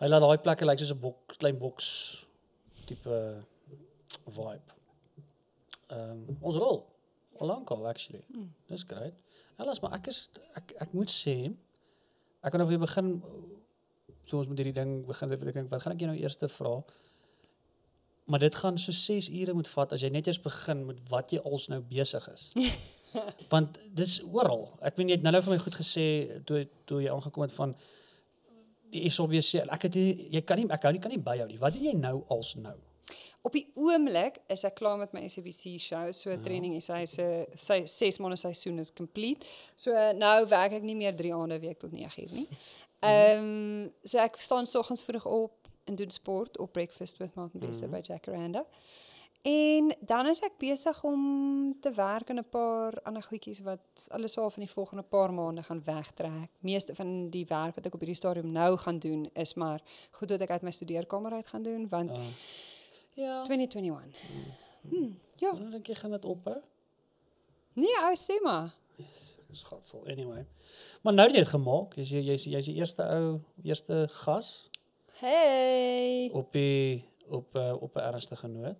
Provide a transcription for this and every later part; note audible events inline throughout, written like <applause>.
Hy laat daai plekke lyk like, soos 'n bok, klein boks tipe vibe. Ehm um, ons rol al lank al actually. Hmm. Dis great. Alles maar ek is ek ek moet sê ek kan nou weer begin toe ons met hierdie ding begin het ek dink wat gaan ek jou nou eers te vra? Maar dit gaan so 6 ure moet vat as jy net eers begin met wat jy als nou besig is. <laughs> Want dis oral. Ek meen jy het nou vir my goed gesê toe toe jy aangekom het van die SLB sê ek het kan niet, ik hou kan niet bij jou niet. Wat doe je nou als nou? Op die oomblik is ek klaar met mijn SABC show. So training is hy se sy 6 maande is complete. So eh, nou werk ik niet meer drie aande week tot 9 uur nie. Mhm. Ehm so ek vroeg op en doen sport op breakfast with Martin Bester mm -hmm. by Jacaranda. En dan is ek besig om te werk aan 'n paar ander goedjies wat alles over van die volgende paar maande gaan wegtrek. Meeste van die werk wat ek op hierdie stadium nou gaan doen is maar goed dat ek uit my studeerkamer uit gaan doen want ah. ja 2021. Hmm. hmm, ja. Dan dink jy gaan dit op Nee, ou sê maar. is skatvol Anyway. Maar nou dat jy dit gemaak, Jy jy's jy's die eerste ou, eerste gas. Hey. Op die op eh, op 'n ernstige noot.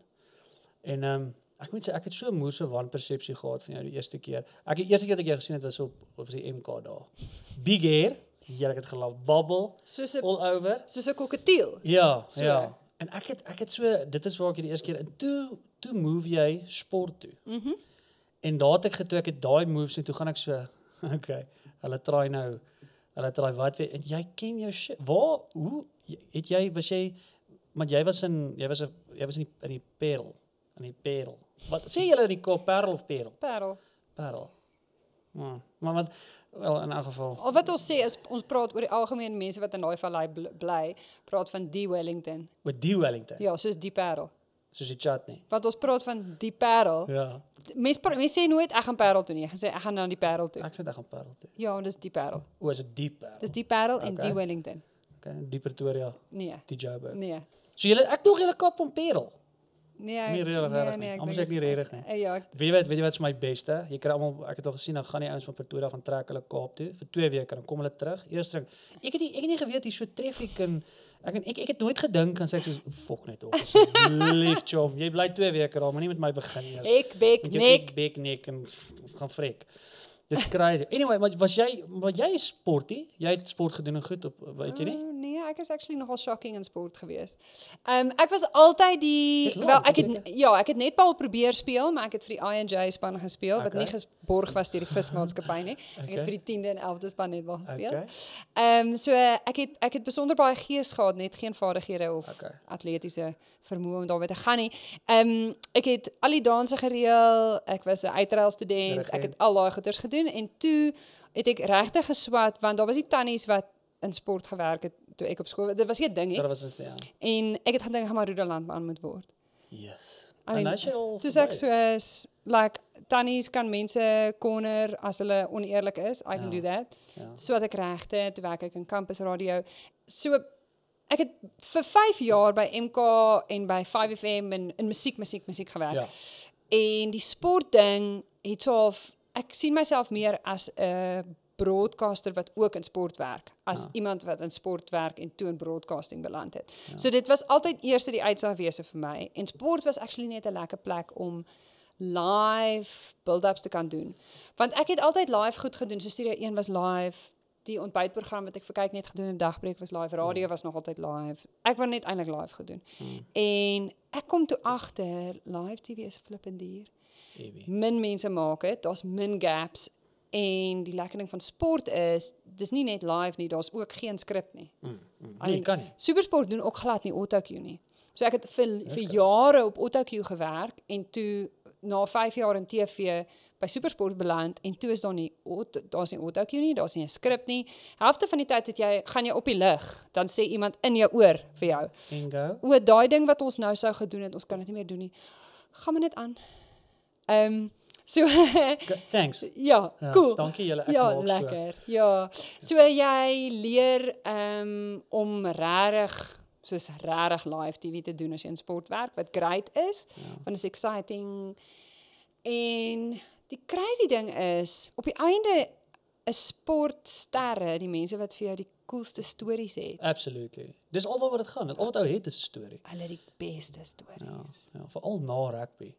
En ehm um, ek moet sê ek het so moerse wanpersepsie gehad van jou die eerste keer. Ek die eerste keer wat ek jou gesien het was op op die MK daar. Big hair, jy ja, het gelag, bubble, soos a, all over, soos 'n koketiel. Ja, so, ja. En ek het ek het so dit is waar ek die eerste keer in toe toe move jy sport toe. Mhm. Mm en daar het ek getoek het daai moves en toe gaan ek so <laughs> okay, hulle try nou Hela try wat weet en jy ken jou shit. Waar hoe het jy was jy maar jy was in jy was 'n jy was in die in die Parel. Nee, perel Wat zie je Rico? Parel of perel? Parel. Parel. Hmm. Maar, wat, wel in elk geval. wat ons sê is ons praat oor die algemeen mense wat in daai vallei bly, praat van die Wellington. Wat die Wellington. Ja, soos die parel. Soos die chat nee wat ons praat van die parel. Ja. Mense mens sê nooit ek gaan parel toe nie. Ek sê ek gaan na die parel toe. Ek sê ek gaan parel toe. Ja, dis die parel. hoe is het die parel? Dis die parel okay. en die Wellington. Okay, die Pretoria. Nee. Die Joburg. Nee. So je ek dog hele kop om perel Nee, niet heel erg nee, nee, Anders is het dus niet erg. Eh, nee. Ja, weet, weet je wat is mijn beste? Je krijgt allemaal, ik heb het al gezien, dan gaan die ouens van Pretoria van trakelen, hulle Kaap toe Voor 2 weke, dan komen ze terug. eerst ik, heb het ik heb niet geweten, geweet hier tref ik een... Ek en ek ek het nooit gedink aan seks soos fok net op. Lief chom, jy bly 2 weke daar, moenie met my begin nie. Ek bek nek, bek nik en gaan vrek. Dis crazy. Anyway, maar was jy wat jy sportie? Jy het sport gedoen en goed op, weet jy nie? nee, ek is actually nogal shocking in sport geweest. Ehm um, ek was altyd die lang, wel ek het ja, ek het net al probeer speel, maar ek het vir die INJ span gespeel okay. wat nie geborg was deur die vismaatskappy nie. Ek okay. het vir die 10de en 11de span net wel gespeel. Ehm okay. um, so ek het ek het besonder baie gees gehad, net geen vaardighede of okay. atletiese vermoë om daarmee te gaan nie. Ehm um, ek het al die danse gereël, ek was 'n uitreil student, ek het al daai goeters gedoen en toe het ek regtig geswat want daar was die tannies wat in sport gewerk het toe ek op skool dit was 'n ding hè dit was 'n ding ja. en ek het gedink ek gaan maar Rodeland man moet word yes I mean, en as jy al toe ek soos like tannies kan mense corner as hulle oneerlik is i ja. can do that ja. so wat ek regte toe werk ek in campus radio so ek het vir 5 jaar by MK en by 5FM en in musiek musiek musiek gewerk ja. en die sport ding het so of ek sien myself meer as 'n broadcaster wat ook in sport werk as ja. iemand wat in sport werk en toe in broadcasting beland het. Ja. So dit was altyd eers die uitsaaiwese vir my en sport was actually net 'n lekker plek om live build-ups te kan doen. Want ek het altyd live goed gedoen. So Studio 1 was live, die ontbytprogram wat ek vir kyk net gedoen en dagbreek was live, radio ja. was nog altyd live. Ek wou net eintlik live gedoen. Ja. Hmm. En ek kom toe agter live TV is flippend duur. Min mense maak dit. Daar's min gaps en die lekker ding van sport is dis nie net live nie daar's ook geen skrip nie. Mm, mm, nee, kan nie. Supersport doen ook glad nie autocue nie. So ek het vir vir jare op autocue gewerk en toe na 5 jaar in TV by Supersport beland en toe is daar nie daar's nie autocue nie, daar's nie 'n skrip nie. Helfte van die tyd het jy gaan jy op die lig, dan sê iemand in jou oor vir jou. O, daai ding wat ons nou sou gedoen het, ons kan dit nie meer doen nie. Gaan maar net aan. Ehm um, So thanks. Ja, ja cool. Ja, dankie julle. Ja, lekker. So. Ja. So jy leer ehm um, om regtig soos regtig live TV te doen as jy in sport werk wat great is, ja. want is exciting. En die crazy ding is op die einde 'n sportsterre, die mense wat vir jou die coolste stories het. Absolutely. Dis alwaar wat dit gaan. Al wat ou het is 'n storie. Hulle die beste stories. Ja, ja veral na rugby. Ehm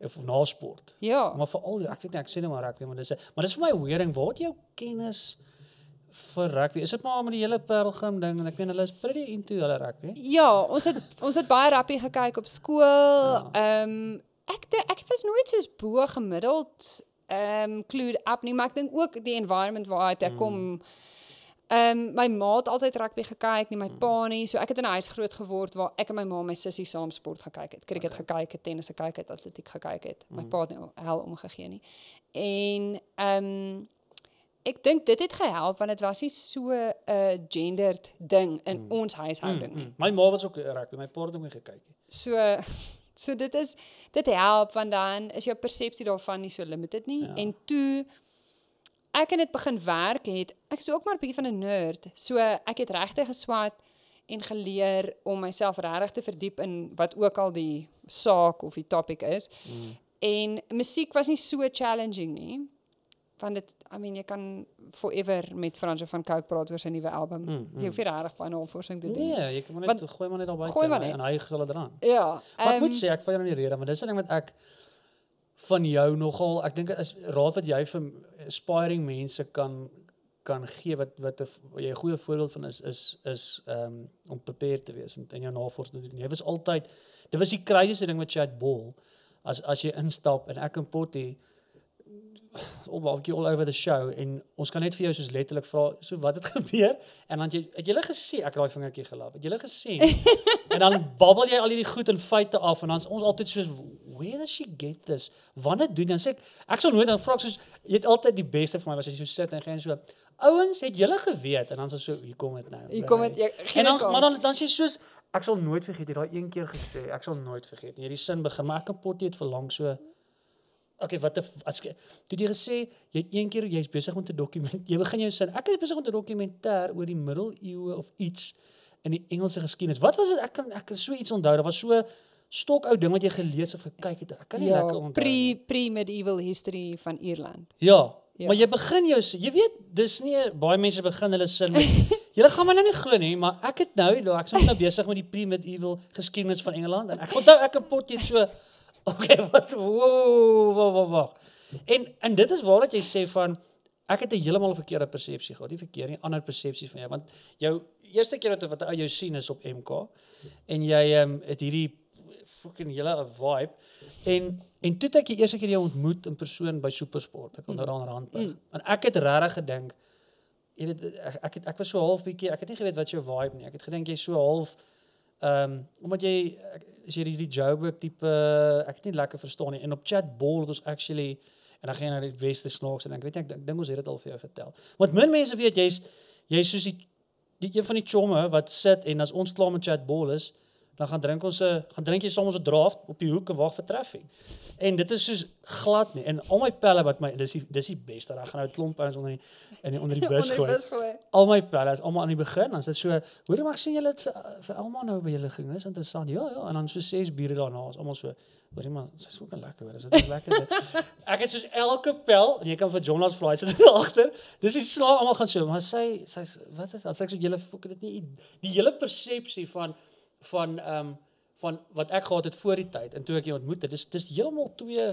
of na sport. Ja. Maar veral ek weet nie ek sê net nou maar rugby maar dis maar dis vir my weering waar jy jou kennis vir rugby. Is dit maar met die hele Pearlgum ding en ek weet hulle is pretty into hulle rugby. Ja, ons het ons het baie rugby gekyk op skool. Ja. Ehm ja. um, ek te, ek was nooit soos bo gemiddeld ehm um, clued up nie, maar ek dink ook die environment waar uit ek mm. kom hmm. Ehm um, my ma het altyd rugby gekyk, nie my mm. pa nie. So ek het in 'n huis groot geword waar ek en my ma en my sussie saam sport gekyk het. Kriket okay. gekyk het, tennis gekyk het, atletiek gekyk het. My mm. pa het nie hel omgegee nie. En ehm um, ek dink dit het gehelp want dit was nie so 'n uh, eh, gendered ding in mm. ons huishouding mm, nie. Mm, mm. My ma was ook eh, rugby, my pa het ook gekyk. So <laughs> so dit is dit help want dan is jou persepsie daarvan nie so limited nie ja. en toe ek in dit begin werk het, ek sou ook maar 'n bietjie van 'n nerd. So ek het regtig geswat en geleer om myself regtig te verdiep in wat ook al die saak of die topic is. Mm. En musiek was nie so challenging nie. Want dit I mean jy kan forever met Franso van Cooke praat oor sy nuwe album. Mm, mm. Jy hoef nie regtig baie navorsing te doen. Nee, jy kan maar net gooi maar net al baie en hy sal dit Ja. Maar um, ek ehm, moet sê ek val jou in die rede, maar dis 'n ding wat ek van jou nogal ek dink is raad wat jy vir aspiring mense kan kan gee wat wat, a, wat jy 'n goeie voorbeeld van is is is um, om prepared te wees en in jou navorsing te doen. Jy was altyd dit was die craziest ding wat jy het bol as as jy instap en ek en Potty op balkie all over the show en ons kan net vir jou soos letterlik vra so wat het <laughs> gebeur en dan jy het jy gesien ek raai vingertjie gelaf het jy gesien <laughs> en dan babbel jy al hierdie goed en feite af en dan is ons altyd soos where does she get this? Wanneer doen dan sê ek ek sal nooit dan vra soos jy het altyd die beste vir my was as jy so sit en gaan so ouens het julle geweet en dan sê so hier kom dit nou. Hier kom dit geen dan, maar dan dan sê jy soos ek sal nooit vergeet jy daai een keer gesê ek sal nooit vergeet nie. Hierdie sin begin maar ek 'n potjie het verlang so Oké, okay, wat if, as toe jy gesê jy het een keer jy's besig om te dokument. <laughs> Jy begin jou sin. Ek is besig om te dokumenteer oor die middeleeue of iets in die Engelse geskiedenis. Wat was dit? Ek kan ek kan so iets onthou. Daar was so stokoud ding wat jy gelees of gekyk het. Ek kan nie ja, lekker onthou. Pre pre-medieval history van Ierland. Ja, ja. Maar jy begin jou jy weet dis nie baie mense begin hulle sin met <laughs> Julle gaan my nou nie glo nie, maar ek het nou, nou ek was nou besig met die pre-medieval geskiedenis van Engeland en ek onthou ek 'n potjie so <laughs> Okay, wat wo wo wo. En en dit is waar dat jy sê van ek het 'n heeltemal verkeerde persepsie gehad. Nie verkeerd nie, ander persepsie van jou want jou eerste keer wat wat jy sien is op MK en jy ehm um, het hierdie fucking hele 'n vibe. En en toe ek die eerste keer jou ontmoet in persoon by Supersport, ek onder aan Randburg. Mm. En ek het regtig gedink jy weet ek ek, het, ek was so half bietjie, ek het nie geweet wat jou vibe nie. Ek het gedink jy's so half ehm um, omdat jy as jy hierdie Joburg tipe ek het nie lekker verstaan nie. En op chatbot het ons actually en dan gaan na die Weste snaaks en ek weet nie, ek dink ons het dit al vir jou vertel. Want min mense weet jy's jy's soos die die een van die chomme wat sit en as ons klaar met chatbot is dan gaan drink ons 'n eh, gaan drink jy soms 'n draft op die hoek en wag vir traffic. En dit is soos glad nie. En al my pelle wat my dis die, dis die beste. Dan gaan nou klomp ouens onder die in die, onder die <laughs> bus gooi. Al my pelle is almal aan die begin, dan sit so, hoor maar sien julle het vir, vir almal nou by julle ging. Dis interessant. Ja ja, en dan so ses bure daarna is almal so jy man, sy's ook lekker hoor. Is dit lekker? Dit? ek het soos elke pel en jy kan vir Jonas Lars sit agter. Dis die slaag almal gaan so, maar sy sy's wat is dit? As ek so julle dit nie die hele persepsie van van ehm um, van wat ek gehad het voor die tyd en toe ek jou ontmoet het. Dis dis heeltemal twee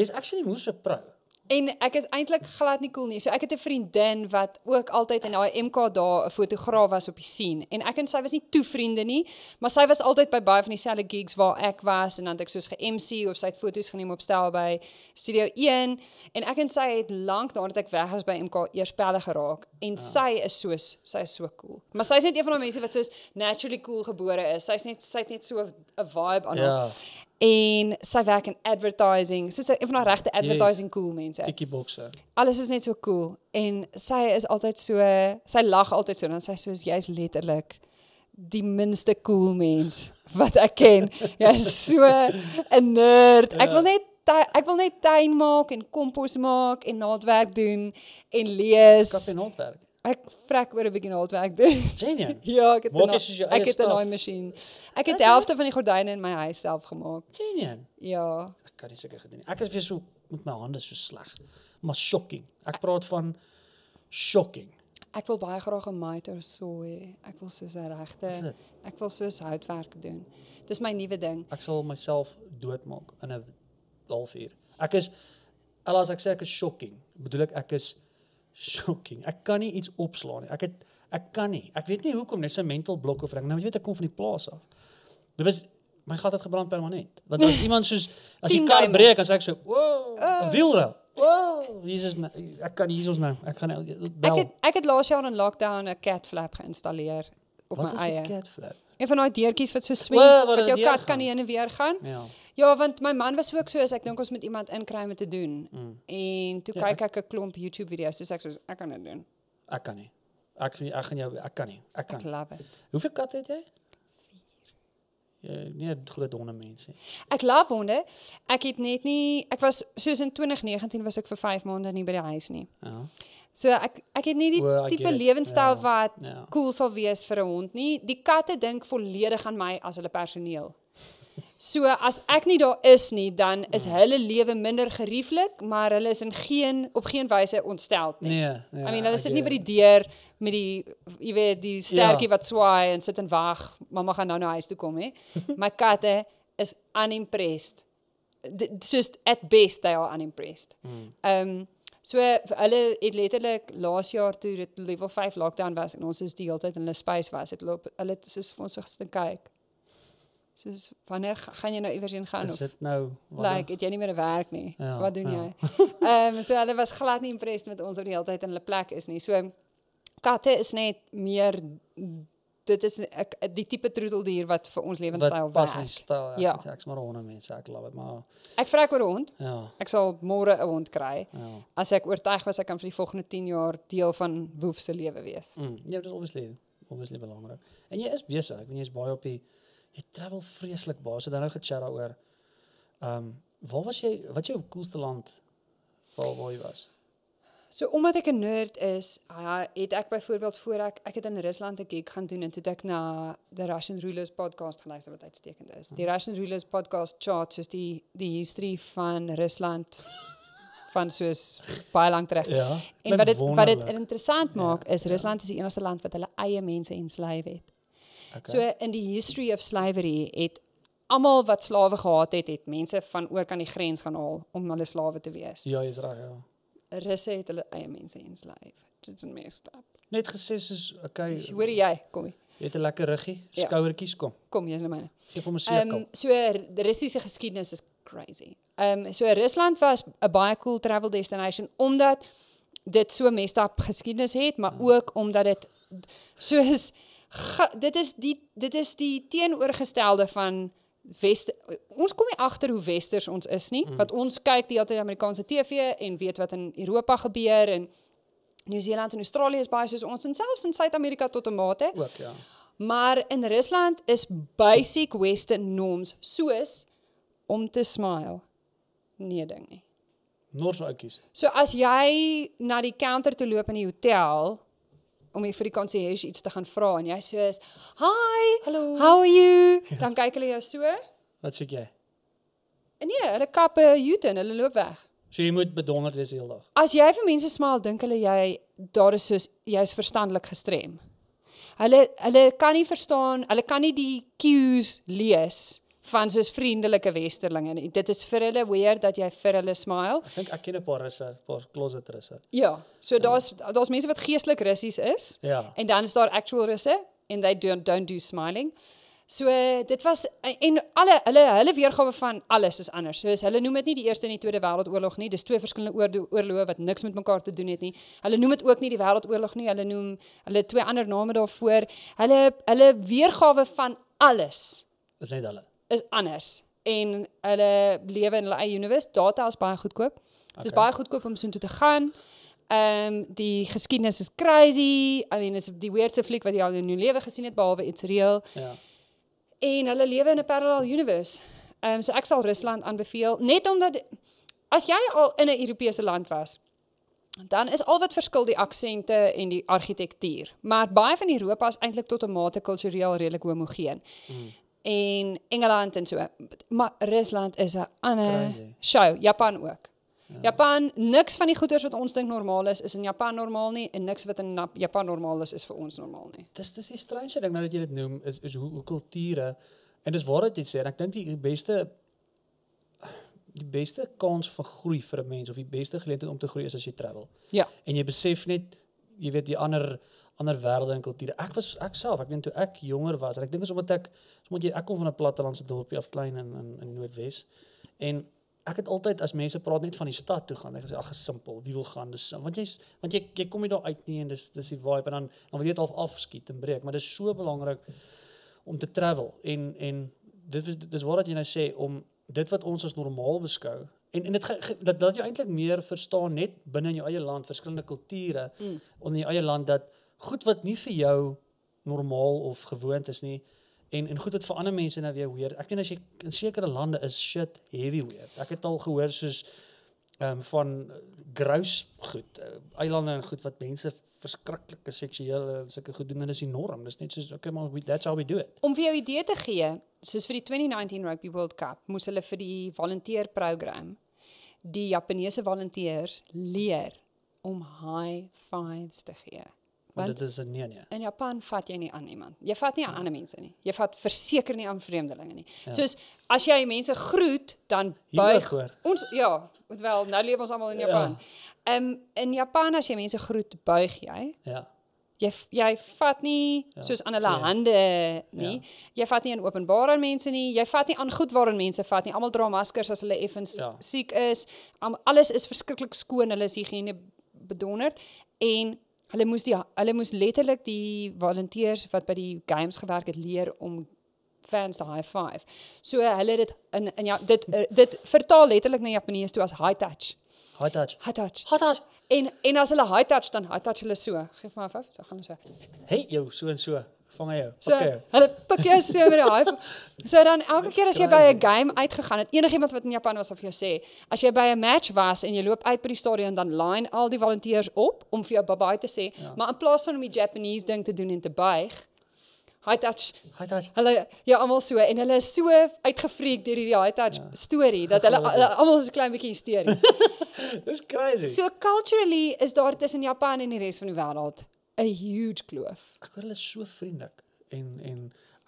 jy's actually moes se pro. En ek is eintlik glad nie cool nie. So ek het 'n vriendin wat ook altyd in daai MK daar 'n fotograaf was op die scene. En ek en sy was nie toe vriende nie, maar sy was altyd by baie van dieselfde gigs waar ek was en dan het ek soos ge-MC of sy het foto's geneem op stel by Studio 1. En ek en sy het lank nadat ek weg was by MK eers pelle geraak en ja. sy is soos sy is so cool. Maar sy is net een van daai mense wat soos naturally cool gebore is. Sy's net sy het net so 'n vibe aan haar. Ja. En zij in advertising. Ze zijn van regte advertising cool mensen. Alles is net zo cool. En zij is altijd zo, zij lag altijd zo. En zij is juist letterlijk die minste cool mens wat ek ken. Jy's so 'n nerd. Ek wil net ek wil net tuin maak en kompos maak en naaldwerk doen en lees. Kap en naaldwerk. Ek vrek oor 'n bietjie na altyd ek dink. Genia. <laughs> ja, ek het na, er is ek het 'n nuwe masjien. Ek het die helfte van die gordyne in my huis self gemaak. Genia. Ja. Ek kan nie seker gedoen nie. Ek is weer so met my hande so sleg. Maar shocking. Ek praat van shocking. Ek wil baie graag 'n miter sooi. Ek wil soos 'n regte ek wil soos houtwerk doen. Dis my nuwe ding. Ek sal myself doodmaak in 'n halfuur. Ek is alas ek sê ek is shocking. Bedoel ek ek is shocking. Ek kan nie iets opslaan nie. Ek het ek kan nie. Ek weet nie hoekom dis 'n mental blok of ding. Nou jy weet ek kom van die plaas af. Dit was my gat het gebrand permanent. Wat as iemand soos as die kar breek as ek so, "Woah, oh. wielrel." Woah, Jesus, nou, ek kan hier ons nou. Ek gaan nou, ek het ek het laas jaar in lockdown 'n cat flap geïnstalleer op wat eie. Wat is 'n catflap? Een van daai deurtjies wat so swing, dat jouw jou kat gaan. kan heen en weer gaan. Ja. Ja, want mijn man was ook so as ek dink ons moet iemand inkry om te doen. Mm. En toen kijk ik een 'n klomp YouTube video's, dus ik ek ik kan het doen. Ik kan nie. Ik ek gaan jou ek kan nie. Ik kan. Ek love it. Hoeveel katte het jy? Eh, nie 'n groot honde mens nie. Ek love honde. Ek het net nie ek was soos in 2019 was ek vir 5 maande nie by die huis nie. Ja. So ek ek het nie die well, tipe ja. lewenstyl yeah. wat yeah. Ja. cool sal wees vir 'n hond nie. Die katte dink volledig aan my as hulle personeel. So as ek nie daar is nie, dan is hmm. hulle lewe minder gerieflik, maar hulle is in geen op geen wyse ontsteld nie. Nee, ja. I mean, hulle sit nie by die deur met die jy weet die ja. sterkie ja. wat swaai en sit en wag, mamma gaan nou na huis toe kom hè. <laughs> My katte is unimpressed. Dis just at best they are unimpressed. Hmm. Ehm um, so hulle het letterlik laas jaar toe dit level 5 lockdown was en ons is die hele tyd in hulle space was, het hulle hulle het soos vir ons gesit en kyk. Soos wanneer gaan jy nou iewers heen gaan of? Is dit nou? Like, het jy nie meer 'n werk nie? Ja, wat doen ja. jy? <laughs> Ehm um, so hulle was glad nie impressed met ons oor die hele tyd in hulle plek is nie. So katte is net meer dit is ek die tipe troeteldier wat vir ons lewenstyl pas in stel. Ja, ja. Ek's maar honde mense, ek love dit maar. Ek vrek oor hond. Ja. Ek sal môre 'n hond kry. Ja. As ek oortuig was ek kan vir die volgende 10 jaar deel van Woef se lewe wees. Mm. Ja, dis obviously obviously belangrik. En jy is besig. Ek weet jy's baie op die jy travel vreeslik baie. So dan nou gechat daaroor. Ehm um, waar was jy? Wat jou coolste land? Waar waar jy was? So omdat ek 'n nerd is, ja, het ek byvoorbeeld voor ek ek het in Rusland 'n gig gaan doen en toe ek na The Russian Rulers podcast geluister wat uitstekend is. Die Russian Rulers podcast chart is die die history van Rusland van soos baie lank terug. Ja, en wat dit wat dit interessant ja, maak ja, is Rusland ja. is die enigste land wat hulle eie mense en slawe het. Okay. So in die history of slavery het almal wat slawe gehad het, het mense van oor kan die grens gaan haal om hulle slawe te wees. Ja, jy's reg, ja. Russe het hulle eie mense enslaaf. Dit is 'n messed up. Net gesê soos okay. Dus, hoor jy, kom hier. Jy het 'n lekker ruggie, ja. skouertjies kom. Kom, jy's nou myne. Gee vir my seker. Ehm so Russiese geskiedenis is crazy. Ehm um, so Rusland was 'n baie cool travel destination omdat dit so messed up geskiedenis het, maar ja. ook omdat dit soos ge, dit is die dit is die teenoorgestelde van West, ons kom nie agter hoe westers ons is nie mm. want ons kyk die altyd Amerikaanse TV en weet wat in Europa gebeur en Nieu-Seeland en Australië is baie soos ons en selfs in Suid-Amerika tot 'n mate. Ook ja. Maar in Rusland is basic western norms soos om te smile nie ding nie. Norse oudjies. So as jy na die counter toe loop in die hotel om vir die konsiërs iets te gaan vra en jy so is, "Hi, hallo. How are you?" <laughs> Ja. Dan kyk hulle jou so. Wat soek jy? Nee, hulle kappe Jute en hulle loop weg. So jy moet bedonderd wees heeldag. As jy vir mense smaal, dink hulle jy daar is soos jy's verstandelik gestrem. Hulle hulle kan nie verstaan, hulle kan nie die cues lees nie van soos vriendelike westerlinge nie. Dit is vir hulle weer dat jy vir hulle smile. Ek dink ek ken 'n paar russe, 'n paar closet russe. Ja, so ja. daar's daar's mense wat geestelik russies is. Ja. En dan is daar actual russe and they don't don't do smiling. So dit was en alle hulle hulle weergawe van alles is anders. So is hulle noem dit nie die Eerste en die Tweede Wêreldoorlog nie. Dis twee verskillende oorloë wat niks met mekaar te doen het nie. Hulle noem dit ook nie die Wêreldoorlog nie. Hulle noem hulle twee ander name daarvoor. Hulle hulle weergawe van alles is net hulle is anders en hulle lewe in hulle eie univers. Data is baie goedkoop. Dit okay. is baie goedkoop om soontoe te gaan. Ehm um, die geskiedenis is crazy. I mean, is die weirdste fliek wat jy al in jou lewe gesien het behalwe iets reëel. Ja. En hulle lewe in 'n parallel univers. Ehm um, so ek sal Rusland aanbeveel net omdat as jy al in 'n Europese land was, dan is al wat verskil die aksente en die argitektuur. Maar baie van Europa is eintlik tot 'n mate kultureel redelik homogeen. Mm. in Engeland en zo. Maar Rusland is een ander show. Japan ook. Japan, niks van die goeders wat ons dink normaal is, is in Japan normaal nie en niks wat in Japan normaal is, is vir ons normaal nie. Dis dis die strange ding nou dat jy dit noem is is hoe, hoe kulture en dis waar het sê en ek dink die beste die beste kans vir groei vir 'n mens of die beste geleentheid om te groei is as jy travel. Ja. En jy besef net jy weet die ander ander wêrelde en kulture. Ek was ek self, ek weet toe ek jonger was, ek dink is omdat ek omdat jy ek kom van 'n plattelandse dorpie af klein in in, in Noordwes. En ek het altyd as mense praat net van die stad toe gaan, ek sê ag, simpel, wie wil gaan? Dis want jy's want jy jy kom nie daar uit nie en dis dis die vibe en dan dan wil jy dit half afskiet en breek, maar dis so belangrik om te travel en en dit is dis waar dat jy nou sê om dit wat ons as normaal beskou en en dit ge, ge, dat dat jy eintlik meer verstaan net binne in jou eie land verskillende kulture mm. onder jou eie land dat goed wat nie vir jou normaal of gewoond is nie en en goed wat vir ander mense nou weer weer. Ek weet as jy in sekere lande is shit heavy weird. Ek het al gehoor soos ehm um, van eh, grous goed, uh, eilande en goed wat mense verskriklike seksuele en sulke goed doen en dis enorm. Dis net soos okay, maar that's how we do it. Om vir jou idee te gee, soos vir die 2019 Rugby World Cup, moes hulle vir die volunteer program die Japaneese volonteërs leer om high fives te gee. Want dit is 'n nee nee. In Japan vat jy nie aan iemand. Jy vat nie aan ja. ander mense nie. Jy vat verseker nie aan vreemdelinge nie. Ja. Soos as jy mense groet, dan buig ons ja, wel nou leef ons almal in ja. Japan. Ehm ja. um, in Japan as jy mense groet, buig jy. Ja. Jy jy vat nie ja, soos aan hulle sê. hande nie. Ja. Jy vat nie aan openbare mense nie. Jy vat nie aan goed waarin mense vat nie. Almal dra maskers as hulle effens ja. siek is. Al, alles is verskriklik skoon. Hulle is higiene bedonderd en hulle moes die hulle moes letterlik die volonteërs wat by die games gewerk het leer om fans te high five. So hulle het dit in in ja dit eh, dit vertaal letterlik na Japanees toe as high touch. High touch. High touch. High touch. En en as hulle high touch dan high touch hulle so. Geef my 'n 5, so gaan ons so. Hey, jou so en so vang hy jou. So, okay. Hulle pik jou so met die hype. <laughs> So dan elke keer as jy by 'n game uitgegaan het, enigiemand wat in Japan was of jy sê, as jy by 'n match was en jy loop uit by die stadion dan line al die volunteers op om vir jou bye-bye te sê, ja. maar in plaas van om die Japanese ding te doen en te buig, hi touch, hi touch. Hulle ja almal so en hulle is so uitgefreek deur hierdie hi touch ja. storie dat hulle almal so klein bietjie hysteries. <laughs> Dis crazy. So culturally is daar tussen Japan en die res van die wêreld 'n huge kloof. Ek hoor hulle is so vriendelik en en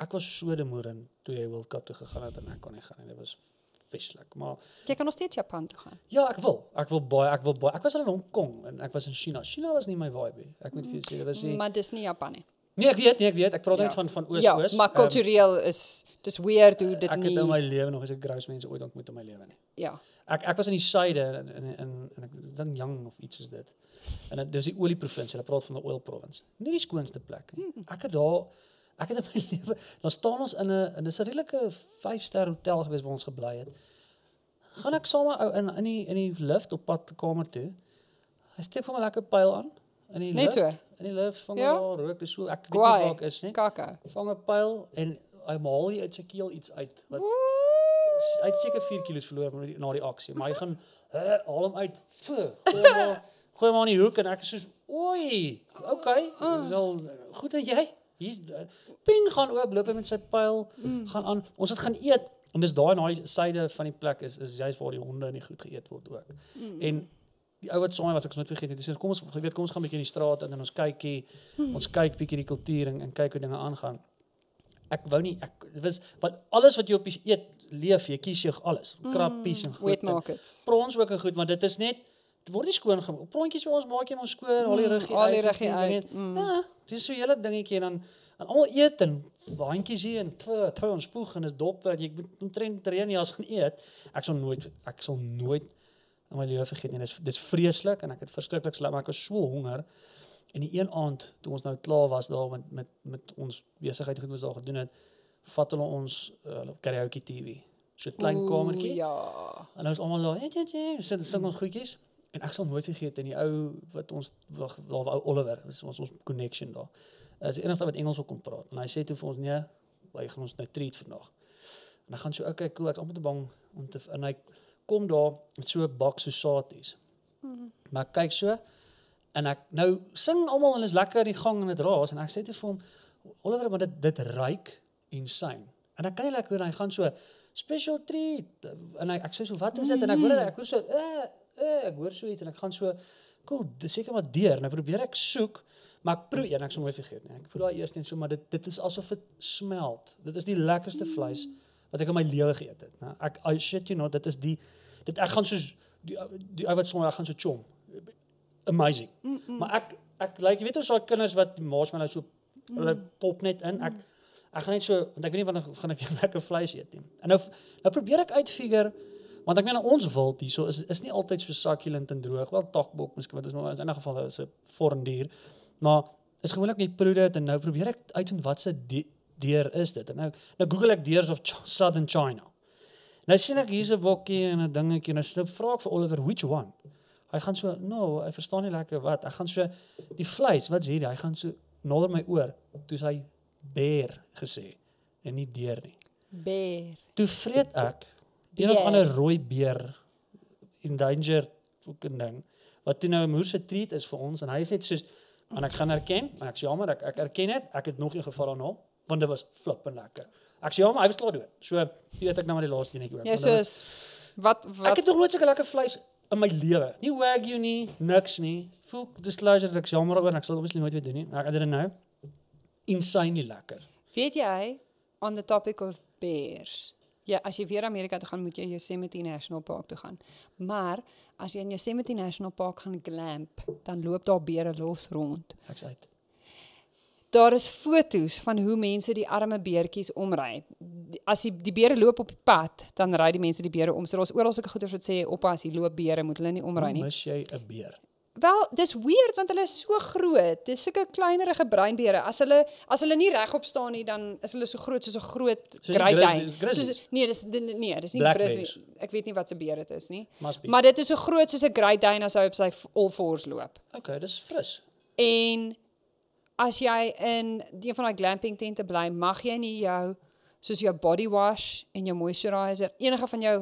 ek was so demoren toe jy World Cup toe gegaan het en ek kon nie gaan nie. Dit was vreeslik. Maar jy kan nog steeds Japan toe gaan. Ja, ek wil. Ek wil baie, ek wil baie. Ek was al in Hong Kong en ek was in China. China was nie my vibe nie. Ek moet vir jou sê, dit was nie Maar dis nie Japan nie. Nee, ek weet, nee, ek weet. Ek praat net ja. van van Oos-Oos. Ja, Oos. maar kultureel ehm, um, is dis weird hoe dit nie Ek het nie... in my lewe nog eens 'n grouse mense ooit ontmoet in my lewe nie. Ja ek ek was in die suide in in en ek dink Yang of iets soos dit. En dit is die olie provinsie. Hulle praat van die oil province. Nie die skoonste plek nie. Hmm. Ek het daar ek het in my <laughs> lewe dan staan ons in 'n in 'n redelike 5-ster hotel gewees waar ons gebly het. Gaan ek saam met ou in in die in die lift op pad kamer toe. Hy steek vir my lekker pyl aan in die lift. In die lift van ja? daar rook is so ek weet nie wat is nie. Kakke. Vang 'n pyl en hy maal jy uit sy keel iets uit wat Woo! hy het seker 4 kg verloor met na die aksie, maar hy gaan <laughs> haal hom uit. Gooi hom aan <laughs> die hoek en ek is soos, "Oei, okay, ah. dis al goed dat jy hier ping gaan oop loop met sy pyl mm. gaan aan. Ons het gaan eet en dis daai in daai syde van die plek is is juist waar die honde en die goed geëet word ook. Mm. En die ou wat saam was, ek het nooit vergeet nie. Dis kom ons ek weet kom ons gaan 'n bietjie in die straat en dan ons kykie, mm. ons kyk bietjie die kultuur en, en kyk hoe dinge aangaan ek wou nie ek was wat alles wat jy op eet leef jy kies jy alles mm, krappies mm, en goed prons ook en goed want dit is net dit word nie skoon gemaak prontjies by ons maak jy ons skoon mm, al die mm, ruggie al die ruggie uit, uit. Mm. ja dis so 'n hele dingetjie en dan en almal eet en waantjies hier en trou ons spoeg en is dop dat jy moet omtrent train jy as gaan eet ek sal nooit ek sal nooit in my lewe vergeet nie dis dis vreeslik en ek het verskriklik slap maar ek is so honger En die een aand toe ons nou klaar was daar met met met ons besigheid goed wat ons daar gedoen het, vat hulle ons uh, karaoke TV. So 'n klein kamertjie. Ja. En ons almal daar, ja ja ja, sit ons sing ons goedjies. En ek sal nooit vergeet in die ou wat ons daar ou Oliver, was ons ons connection daar. Is die enigste wat Engels kon praat. En hy sê toe vir ons, nee, hy gaan ons nou treat vandag. En hy gaan so okay, cool, ek's amper te bang om te en hy kom daar met so 'n bak so saties. Mm. Maar kyk so, en ek nou sing almal en is lekker in die gang en dit raas en ek sê dit vir hom Oliver maar dit dit ruik insane en ek kan jy lekker hoor hy gaan so special treat en ek, ek sê so wat is dit en ek hoor dit ek hoor so uh, uh, ek hoor so iets en ek gaan so cool dis seker maar deur nou probeer ek soek maar ek proe een ek sou mooi vergeet nee ek voel daai eerste een so maar dit dit is asof dit smelt dit is die lekkerste vleis wat ek in my lewe geëet het nou ek I shit you not dit is die dit ek gaan so die, die, die wat sonder gaan so chom amazing. Mm -mm. Maar ek ek lyk like, jy weet ons daai kinders wat marshmallows nou so mm. hulle pop net in. Ek mm. ek gaan net so want ek weet nie wanneer gaan ek <laughs> lekker vleis eet nie. En nou nou probeer ek uitfigure want ek meen ons wild hierso is is nie altyd so succulent en droog wel takbok miskien wat is maar in 'n geval is 'n vorndier maar is gewoonlik nie proe dit en nou probeer ek uitvind wat se deer is dit en nou nou google ek deers of Ch southern china nou sien ek hierse bokkie en 'n dingetjie en nou slip vra ek vir Oliver which one hy gaan so, "No, ek verstaan nie lekker wat." Ek gaan so die vleis, wat's hierdie? Hy gaan so nader my oor, toe hy beer gesê en nie deer nie. Beer. Toe vreet ek een of ander rooi beer endangered fucking ding wat toe nou 'n moerse treat is vir ons en hy is net soos en ek gaan erken, maar ek sê jammer ek ek erken dit, ek het nog nie geval aan hom want dit was flip en lekker. Ek sê jammer, hy was klaar dood. So, weet ek nou maar die laaste netjie ook. Ja, soos wat wat Ek het nog nooit so lekker vleis in my lewe. Nie wagyu nie, niks nie. Voel disclosure ek jammer oor en ek sal obviously nooit weer doen nie. Ek het dit nou insanely lekker. Weet jy, on the topic of bears. Ja, as jy weer Amerika toe gaan, moet jy Yosemite National Park toe gaan. Maar as jy in Yosemite National Park gaan glamp, dan loop daar beere los rond. Ek sê dit daar is foto's van hoe mense die arme beertjies omry. As die, die beere loop op die pad, dan ry die mense die beere om. So daar's oral sulke goeie wat sê oppas, hier loop beere, moet hulle nie omry nie. Mis jy 'n beer? Wel, dis weird want hulle is so groot. Dis sulke kleinerige breinbeere. As hulle as hulle nie regop staan nie, dan is hulle so groot soos 'n groot greyduin. Soos nee, dis nee, nee, nee dis nie presies. Ek weet nie wat se beer dit is nie. Maar dit is so groot soos 'n greyduin as hy op sy all fours loop. Okay, dis fris. En as jy in een van daai glamping tente bly, mag jy nie jou soos jou body wash en jou moisturizer, enige van jou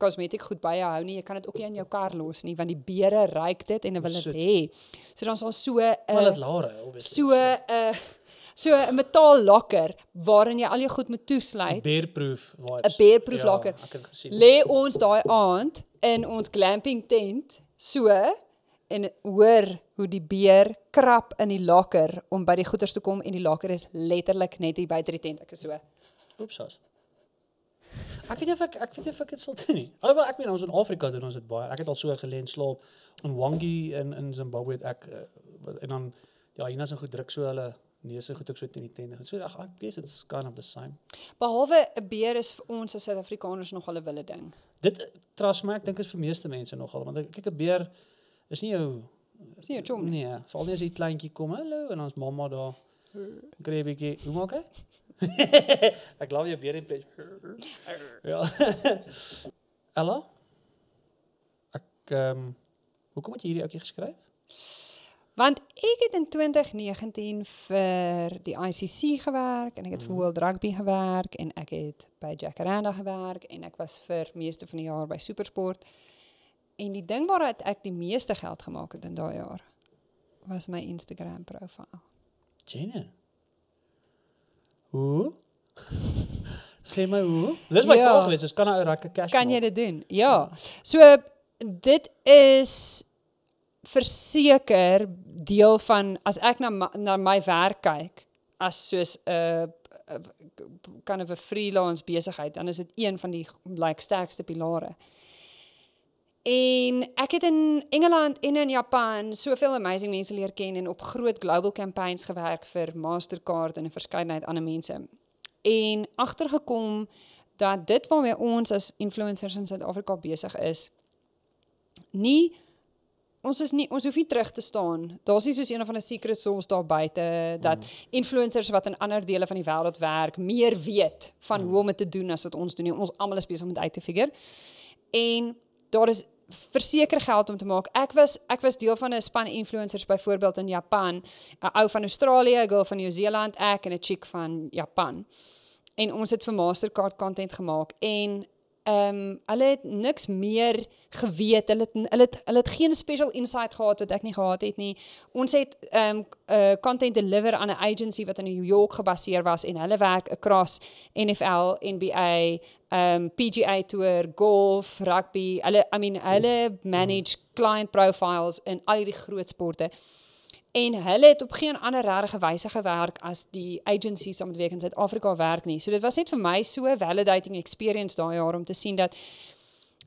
kosmetiek goed by jou hou nie. Jy kan dit ook nie in jou kar los nie want die beere ruik dit en hulle eh, wil dit hê. So dan's eh, al so 'n uh, so 'n uh, so 'n uh, eh, metaal lokker waarin jy al jou goed moet toesluit. Beerproof wipes. 'n Beerproof ja, lokker. Lê ons daai aand in ons glamping tent so en hoor hoe die beer krap in die laker om by die goeder te kom en die laker is letterlik net hier buite die tent. Ek is so. Oepsas. Ek weet of ek ek weet of ek dit sal doen nie. Alhoewel ek meen ons in Afrika doen ons dit baie. Ek het al so gelê en slaap in Wangi in in Zimbabwe het ek eh, en dan ja, hier is so goed druk so hulle neuse goed ook so teen die tent. So ag ek weet dit's kind of the same. Behalwe 'n beer is vir ons as Suid-Afrikaners nog al 'n wille ding. Dit trust my, ek dink is vir meeste mense nogal want kyk 'n beer is nie jou is nie jou chom nie. Nee, veral as hy kleintjie kom, hallo en ons mamma daar. Grebietjie, hm. hoe maak hy? <laughs> ek glo jy beere en pet. Ja. Hallo. <laughs> ek ehm um, hoekom het jy hierdie ouetjie geskryf? Want ek het in 2019 vir die ICC gewerk en ek het mm. vir mhm. World Rugby gewerk en ek het by Jacaranda gewerk en ek was vir meeste van die jaar by Supersport. en die ding waaruit ek die meeste geld gemaak het in daai was my Instagram profiel. Jenna. Hoe? <laughs> Sê my hoe? Dis my ja. vraag, dis kan 'n ou rakke cash. Kan jy dit doen? Ja. So dit is verseker deel van as ek na na my werk kyk as soos 'n eh, eh, kan kind of 'n freelance besigheid, dan is dit een van die like sterkste pilare. En ek het in Engeland en in Japan soveel amazing mense leer ken en op groot global campaigns gewerk vir Mastercard en 'n verskeidenheid ander mense. En agtergekom dat dit waarmee ons as influencers in Suid-Afrika besig is, nie ons is nie ons hoef nie terug te staan. Daar's nie soos een van 'n secret sauce daar buite dat hmm. influencers wat in ander dele van die wêreld werk meer weet van hmm. hoe om dit te doen as wat ons doen nie. Ons almal is besig om dit uit te figure. En Daar is verseker geld om te maak. Ek was ek was deel van 'n span influencers byvoorbeeld in Japan, 'n ou van Australië, 'n girl van Nieu-Seeland, ek en 'n chick van Japan. En ons het vir Mastercard content gemaak en ehm um, hulle het niks meer geweet. Hulle het, hulle het, hulle het geen special insight gehad wat ek nie gehad het nie. Ons het ehm um, uh, content deliver aan 'n agency wat in New York gebaseer was en hulle werk across NFL, NBA, ehm um, PGA Tour, golf, rugby. Hulle I mean hulle mm-hmm. manage client profiles in al hierdie groot sporte en hulle het op geen ander regte wyse gewerk as die agencies om te werk in Suid-Afrika werk nie. So dit was net vir my so validating experience daai jaar om te sien dat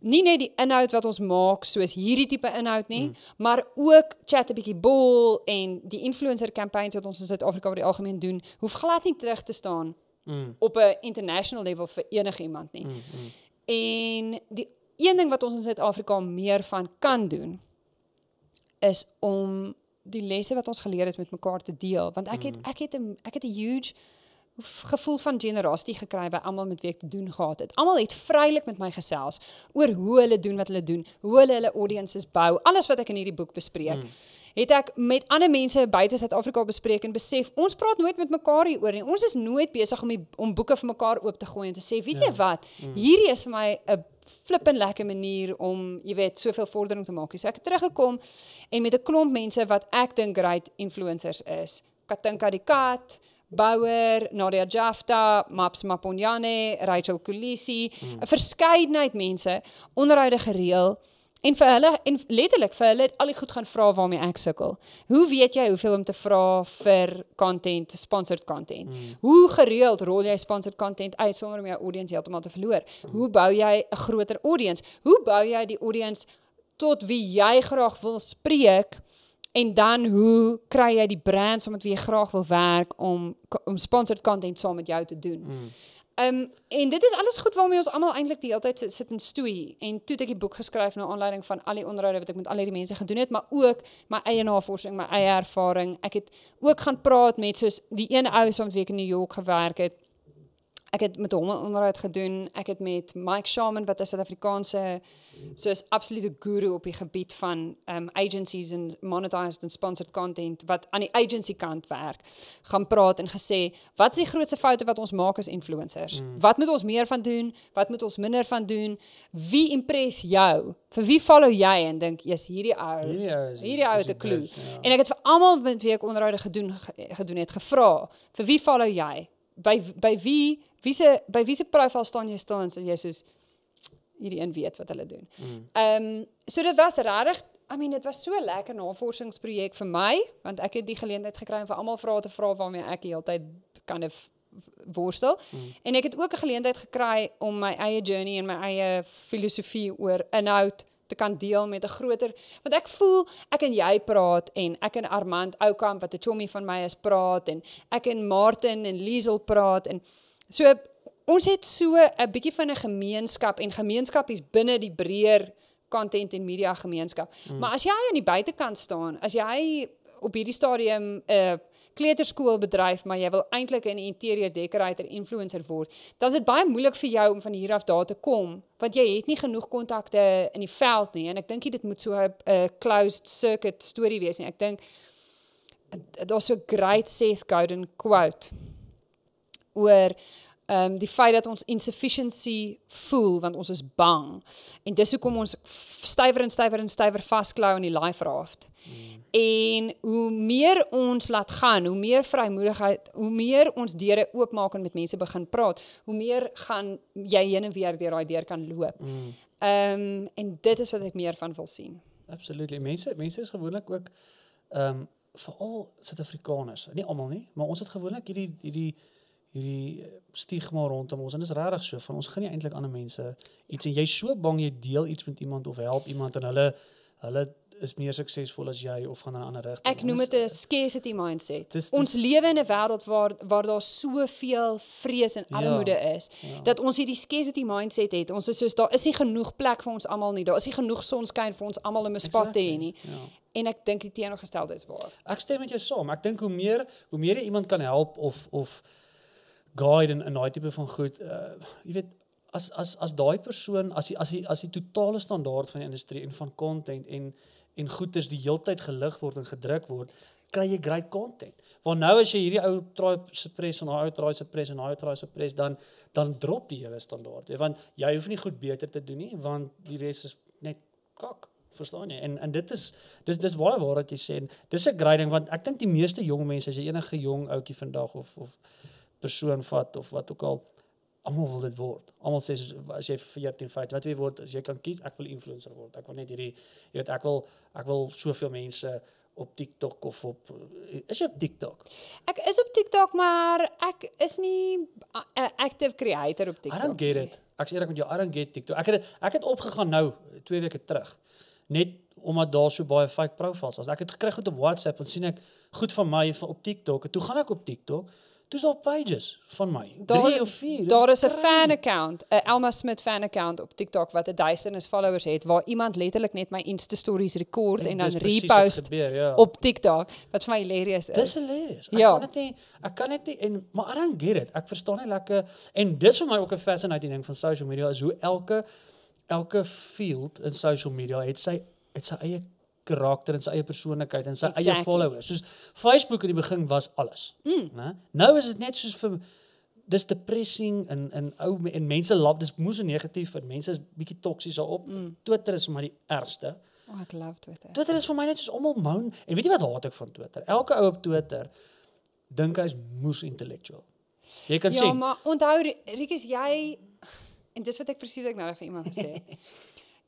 nie net die inhoud wat ons maak soos hierdie tipe inhoud nie, mm. maar ook chat 'n bietjie bol en die influencer campaigns wat ons in Suid-Afrika oor die algemeen doen, hoef glad nie terug te staan mm. op 'n international level vir enige iemand nie. Mm, mm. En die een ding wat ons in Suid-Afrika meer van kan doen is om die lesse wat ons geleer het met mekaar te deel want ek het mm. ek het 'n ek het 'n huge gevoel van generosity gekry by almal met wie ek te doen gehad het. Almal het vrylik met my gesels oor hoe hulle doen wat hulle doen, hoe hulle hulle audiences bou, alles wat ek in hierdie boek bespreek. Mm. Het ek met ander mense buite Suid-Afrika bespreek en besef ons praat nooit met mekaar hieroor nie. Ons is nooit besig om die, om boeke vir mekaar oop te gooi en te sê, weet jy ja. wat, mm. hierdie is vir my 'n flippend lekker manier om jy weet soveel vordering te maak. So ek het teruggekom en met 'n klomp mense wat ek dink great influencers is. Katinka die kat, Bauer, Nadia Jafta, Maps Maponjane, Rachel Kulisi, 'n mm. verskeidenheid mense onderhoude gereël En vir hulle en letterlik vir hulle het al die goed gaan vra waarmee ek sukkel. Hoe weet jy hoeveel om te vra vir content, sponsored content? Mm. Hoe gereeld rol jy sponsored content uit sonder om jou audience heeltemal te verloor? Mm. Hoe bou jy 'n groter audience? Hoe bou jy die audience tot wie jy graag wil spreek? En dan hoe kry jy die brands omdat jy graag wil werk om om sponsored content saam met jou te doen? Mm. Ehm um, en dit is alles goed waarmee ons almal eintlik die hele tyd sit in stoei en toe ek die boek geskryf na aanleiding van al die onderhoude wat ek met al hierdie mense gedoen het, maar ook my eie navorsing, my eie ervaring. Ek het ook gaan praat met soos die een ou wat ek in New York gewerk het ek het met hom onderhoud gedoen. Ek het met Mike Shaman wat 'n Suid-Afrikaanse soos absolute guru op die gebied van um agencies en monetized and sponsored content wat aan die agency kant werk, gaan praat en gesê, "Wat is die grootste foute wat ons maak as influencers? Mm. Wat moet ons meer van doen? Wat moet ons minder van doen? Wie impress jou? Vir wie follow jy en dink, "Jesus, hierdie ou, hierdie ou het 'n klou." Ja. En ek het vir almal met wie ek onderhoude gedoen gedoen het gevra, "Vir wie follow jy?" by by wie wie se by wie se profiel staan jy staan as jy soos hierdie een weet wat hulle doen. Mm. Ehm mm. um, so dit was regtig I mean dit was so lekker navorsingsprojek vir my want ek het die geleentheid gekry om vir almal vrae te vra waarmee ek heeltyd kan kind of worstel mm. en ek het ook 'n geleentheid gekry om my eie journey en my eie filosofie oor inhoud te kan deel met 'n groter want ek voel ek en jy praat en ek en Armand Oukamp wat 'n chommy van my is praat en ek en Martin en Liesel praat en So ons het so 'n bietjie van 'n gemeenskap en gemeenskap is binne die breër content en media gemeenskap. Mm. Maar as jy aan die buitekant staan, as jy op hierdie stadium 'n uh, kleuterskool bedryf, maar jy wil eintlik 'n interior decorator influencer word, dan is dit baie moeilik vir jou om van hier af daar te kom, want jy het nie genoeg kontakte in die veld nie en ek dink dit moet so 'n uh, closed circuit storie wees nie. Ek dink daar's so great says Gordon quote oor ehm um, die feit dat ons insufficiency voel want ons is bang. En dis hoekom ons stywer en stywer en stywer vasklou aan die life raft. Mm. En hoe meer ons laat gaan, hoe meer vrymoedigheid, hoe meer ons deure oopmaak en met mense begin praat, hoe meer gaan jy heen en weer deur daai deur kan loop. Ehm mm. um, en dit is wat ek meer van wil sien. Absolutely. Mense mense is gewoonlik ook ehm um, veral Suid-Afrikaners, nie almal nie, maar ons het gewoonlik hierdie hierdie hierdie eh, stigma rondom ons en dis regtig so van ons gaan nie eintlik ander mense iets en jy's so bang jy deel iets met iemand of help iemand en hulle hulle is meer suksesvol as jy of gaan in 'n ander rigting. Ek noem dit 'n scarcity mindset. Dis, dis, ons lewe in 'n wêreld waar waar daar soveel vrees en ja. armoede ja, is ja. dat ons hierdie scarcity mindset het. Ons is soos daar is nie genoeg plek vir ons almal nie. Daar is nie genoeg sonskyn vir ons almal om 'n spot te hê nie. Ja. En ek dink die teenoorgestelde is waar. Ek stem met jou saam. Ek dink hoe meer hoe meer jy iemand kan help of of guide en in daai tipe van goed, uh, jy weet, as as as daai persoon, as die, as die, as die totale standaard van die industrie en van content en en goeders die heeltyd gelig word en gedruk word, kry jy great content. Want nou as jy hierdie ou try suppress en daai ou try suppress en daai ou try suppress dan dan drop die hele standaard, jy want jy hoef nie goed beter te doen nie want die res is net kak verstaan jy en en dit is dis dis baie waar wat jy sê en dis 'n grading want ek dink die meeste jong mense as jy enige jong ouetjie vandag of of persoon vat of wat ook al. Allemaal wil dit word. Almal sê as jy 14, 15, wat jy word, as jy kan kies, ek wil influencer word. Ek wil net hierdie jy weet ek wil ek wil soveel mense op TikTok of op is jy op TikTok? Ek is op TikTok, maar ek is nie 'n active creator op TikTok. I don't get it. Ek sê eerlik met jou, I don't get TikTok. Ek het ek het opgegaan nou 2 weke terug. Net omdat daar so baie fake profiles was. Ek het gekry goed op WhatsApp en sien ek goed van my op TikTok. En toe gaan ek op TikTok Dis al pages van my. Daar is, of 4. Daar is 'n fan account, 'n Elma Smit fan account op TikTok wat 'n duisendes followers het waar iemand letterlik net my Insta stories rekord en, en dan repost gebeur, ja. op TikTok wat vir my hilarious is. Dis hilarious. Ek ja. kan dit nie ek kan dit nie en maar I don't get it. Ek verstaan nie lekker en dis vir my ook 'n fascinating ding van social media is hoe elke elke field in social media het sy het sy eie karakter en sy eie persoonlikheid en sy exactly. eie followers. Soos Facebook in die begin was alles, mm. né? Nou is dit net soos vir dis depressing en en ou en mense laf dis moes negatief en mense is bietjie toksies daarop. Mm. Twitter is maar die ergste. Oh, ek love Twitter. Twitter is vir my net soos almal moan en weet jy wat haat ek van Twitter? Elke ou op Twitter dink hy's moes intellectual. Jy kan ja, sien. Ja, maar onthou Rikus jy en dis wat ek presies ek nou vir iemand gesê. <laughs>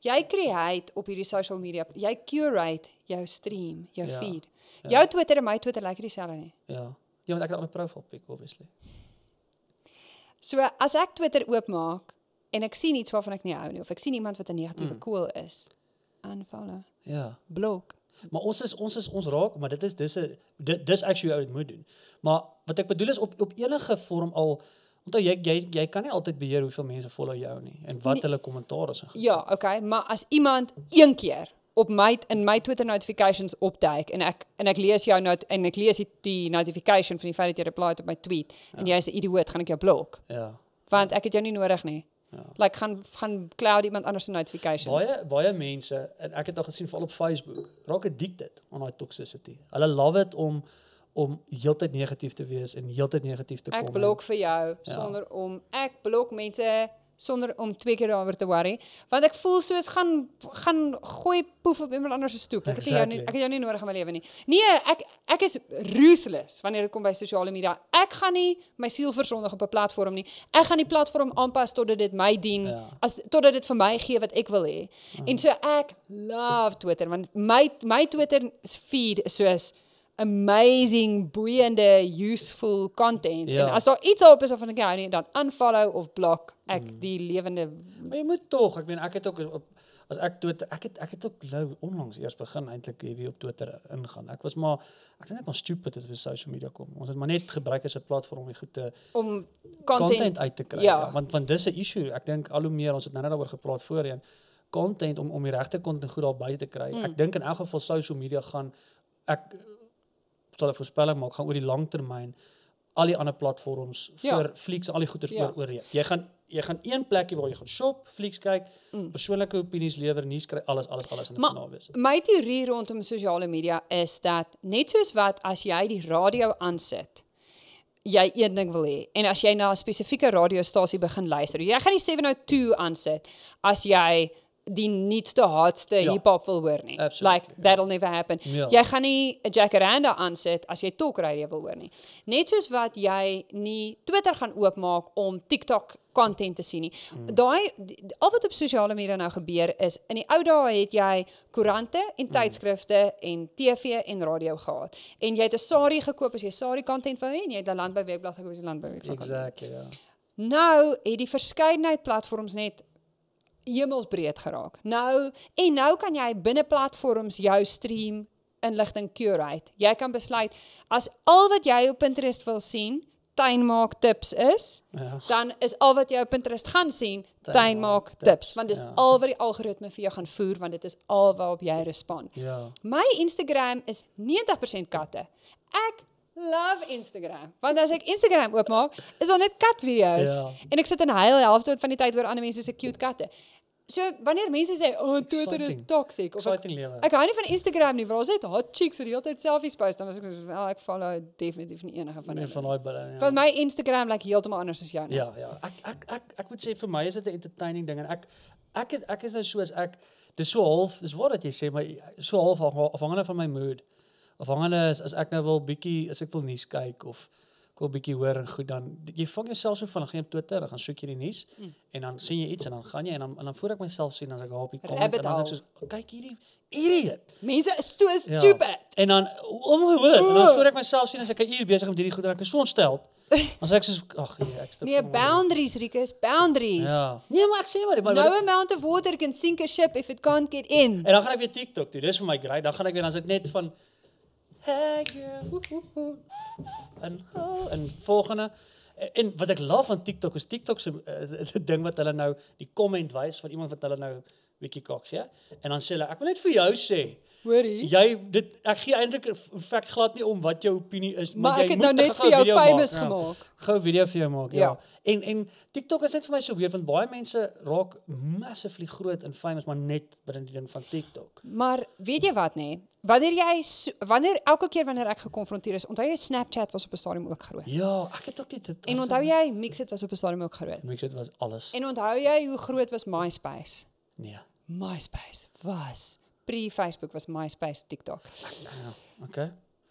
Jy create op hierdie social media, jy curate jou stream, jou ja, feed. Ja. Jou Twitter en my Twitter lyk like dieselfde nie. Ja. Jy ja, moet ek dan 'n profile pic obviously. So as ek Twitter oopmaak en ek sien iets waarvan ek nie hou nie of ek sien iemand wat 'n negatiewe mm. koel mm. is, aanvalle. Ja. Blok. Maar ons is ons is ons raak, maar dit is dis 'n dis actually out moet doen. Maar wat ek bedoel is op op enige vorm al Want jy jy jy kan nie altyd beheer hoeveel mense volg jou nie en wat nee, hulle kommentaar is. Ja, okay, maar as iemand een keer op my in my Twitter notifications opduik en ek en ek lees jou not en ek lees die, die notification van die feit dat jy reply het op my tweet ja. en jy is 'n idioot, gaan ek jou blok. Ja. Want ek het jou nie nodig nie. Ja. Like gaan gaan cloud iemand anders se notifications. Baie baie mense en ek het al gesien veral op Facebook raak addicted aan daai toxicity. Hulle love it om om heeltyd negatief te wees en heeltyd negatief te kom. Ek blok vir jou ja. sonder om ek blok mense sonder om twee keer daaroor te worry want ek voel soos gaan gaan gooi poef op iemand anders se stoep. Ek het exactly. jou nie ek het jou nie nodig in my lewe nie. Nee, ek ek is ruthless wanneer dit kom by sosiale media. Ek gaan nie my siel versondig op 'n platform nie. Ek gaan die platform aanpas totdat dit my dien, ja. as totdat dit vir my gee wat ek wil hê. Mm. En so ek love Twitter want my my Twitter feed is soos amazing boeiende useful content. Ja. En as daar iets op is of van ek hou ja, nie dan unfollow of blok ek hmm. die lewende Maar jy moet tog, ek meen ek het ook op as ek Twitter ek het ek het ook nou onlangs eers begin eintlik hierdie op Twitter ingaan. Ek was maar ek dink ek was stupid as op social media kom. Ons het maar net gebruik as 'n platform om die goeie om content, content uit te kry. Ja. Ja. Want want dis 'n issue. Ek dink al hoe meer ons het nou net daaroor gepraat voorheen content om om die regte content goed daar buite te kry. Hmm. Ek dink in elk geval social media gaan ek sal 'n voorspelling maak gaan oor die langtermyn al die ander platforms ja. vir ja. flieks al die goeders ja. oor oorreek. Jy gaan jy gaan een plekkie waar jy gaan shop, flieks kyk, mm. persoonlike opinies lewer, nuus kry alles alles alles in die nawees. My teorie rondom sosiale media is dat net soos wat as jy die radio aansit jy een ding wil hê en as jy na 'n spesifieke radiostasie begin luister, jy gaan die 702 aansit as jy die nuutste hardste ja. hip-hop wil hoor nie. Absolutely, like ja. that'll ja. never happen. Ja. Jy gaan nie 'n Jacaranda aansit as jy talk radio wil hoor nie. Net soos wat jy nie Twitter gaan oopmaak om TikTok content te sien nie. Mm. Daai al wat op sosiale media nou gebeur is, in die ou dae het jy koerante en hmm. tydskrifte mm. en TV en radio gehad. En jy het 'n sari gekoop as jy sari content wou hê en jy het 'n landbou weekblad gekoop as jy landbou weekblad. Exactly, ja. Nou het die verskeidenheid platforms net hemelsbreed geraak. Nou en nou kan jy binne platforms jou stream inligting curate. Jy kan besluit as al wat jy op Pinterest wil sien tuinmaak tips is, ja. dan is al wat jy op Pinterest gaan sien tuinmaak tips, tips want dis ja. al wat die algoritme vir jou gaan voer want dit is al waarop jy respond. Ja. My Instagram is 90% katte. Ek love Instagram. Want as ek Instagram oopmaak, is daar net kat video's. Ja. En ek sit in heel die helfte van die tyd oor ander mense se cute katte. So wanneer mense sê, "O, oh, Twitter is toksiek." Of ek, ek hou nie van Instagram nie, want daar's net hot chicks wat die hele tyd selfies post, dan as ek wel ek follow definitief nie enige van nee, nie. Van daai bille. Ja. Van my Instagram lyk like, heeltemal anders as jou nie. Ja, ja. Ek ek ek ek moet sê vir my is dit 'n entertaining ding en ek ek het, ek is nou soos ek dis so half, dis waar dat jy sê, maar so half afhangende van my mood. Mm afhangende is as ek nou wil bietjie as ek wil nuus kyk of ek wil bietjie hoor en goed dan jy vang jouself so vinnig op Twitter, dan gaan soek jy die nuus mm. en dan sien jy iets en dan gaan jy en dan en dan voor ek myself sien as ek daar op die kom en dan sê ek so kyk hierdie idiot. Mense is so ja. stupid. Ja. En dan om my woord, oh. dan voor ek myself sien as ek 'n uur besig om hierdie goed raak, <laughs> ek is so ontstel. Maar sê ek soos ag nee, ek stop. Nee, boundaries Rikus, boundaries. Ja. Nee, maar ek sê maar, maar No maar, amount of water can sink a ship if it can't get in. En dan gaan ek weer TikTok toe. Dis vir my great. Dan gaan ek weer dan sit net van girl, En, oh, en volgende. En wat ik love van TikTok is TikTok ze eh, <laughs> uh, ding wat hulle nou die comment wys van iemand wat hulle nou bietjie kak gee. En dan sê hulle ek wil net vir jou sê Hoorie. Jy dit ek gee eintlik fek glad nie om wat jou opinie is, maar, maar jy moet Maar ek het nou net vir jou famous maak. gemaak. Ja, gou video vir jou maak, ja. ja. En en TikTok is net vir my so weer want baie mense raak massively groot en famous maar net binne die ding van TikTok. Maar weet jy wat nê? Nee? Wanneer jy so, wanneer elke keer wanneer ek gekonfronteer is, onthou jy Snapchat was op 'n stadium ook groot? Ja, ek het ook dit. dit en onthou jy Mixit was op 'n stadium ook groot? Mixit was alles. En onthou jy hoe groot was MySpace? Nee. MySpace was pre-Facebook was MySpace TikTok. Ja, okay.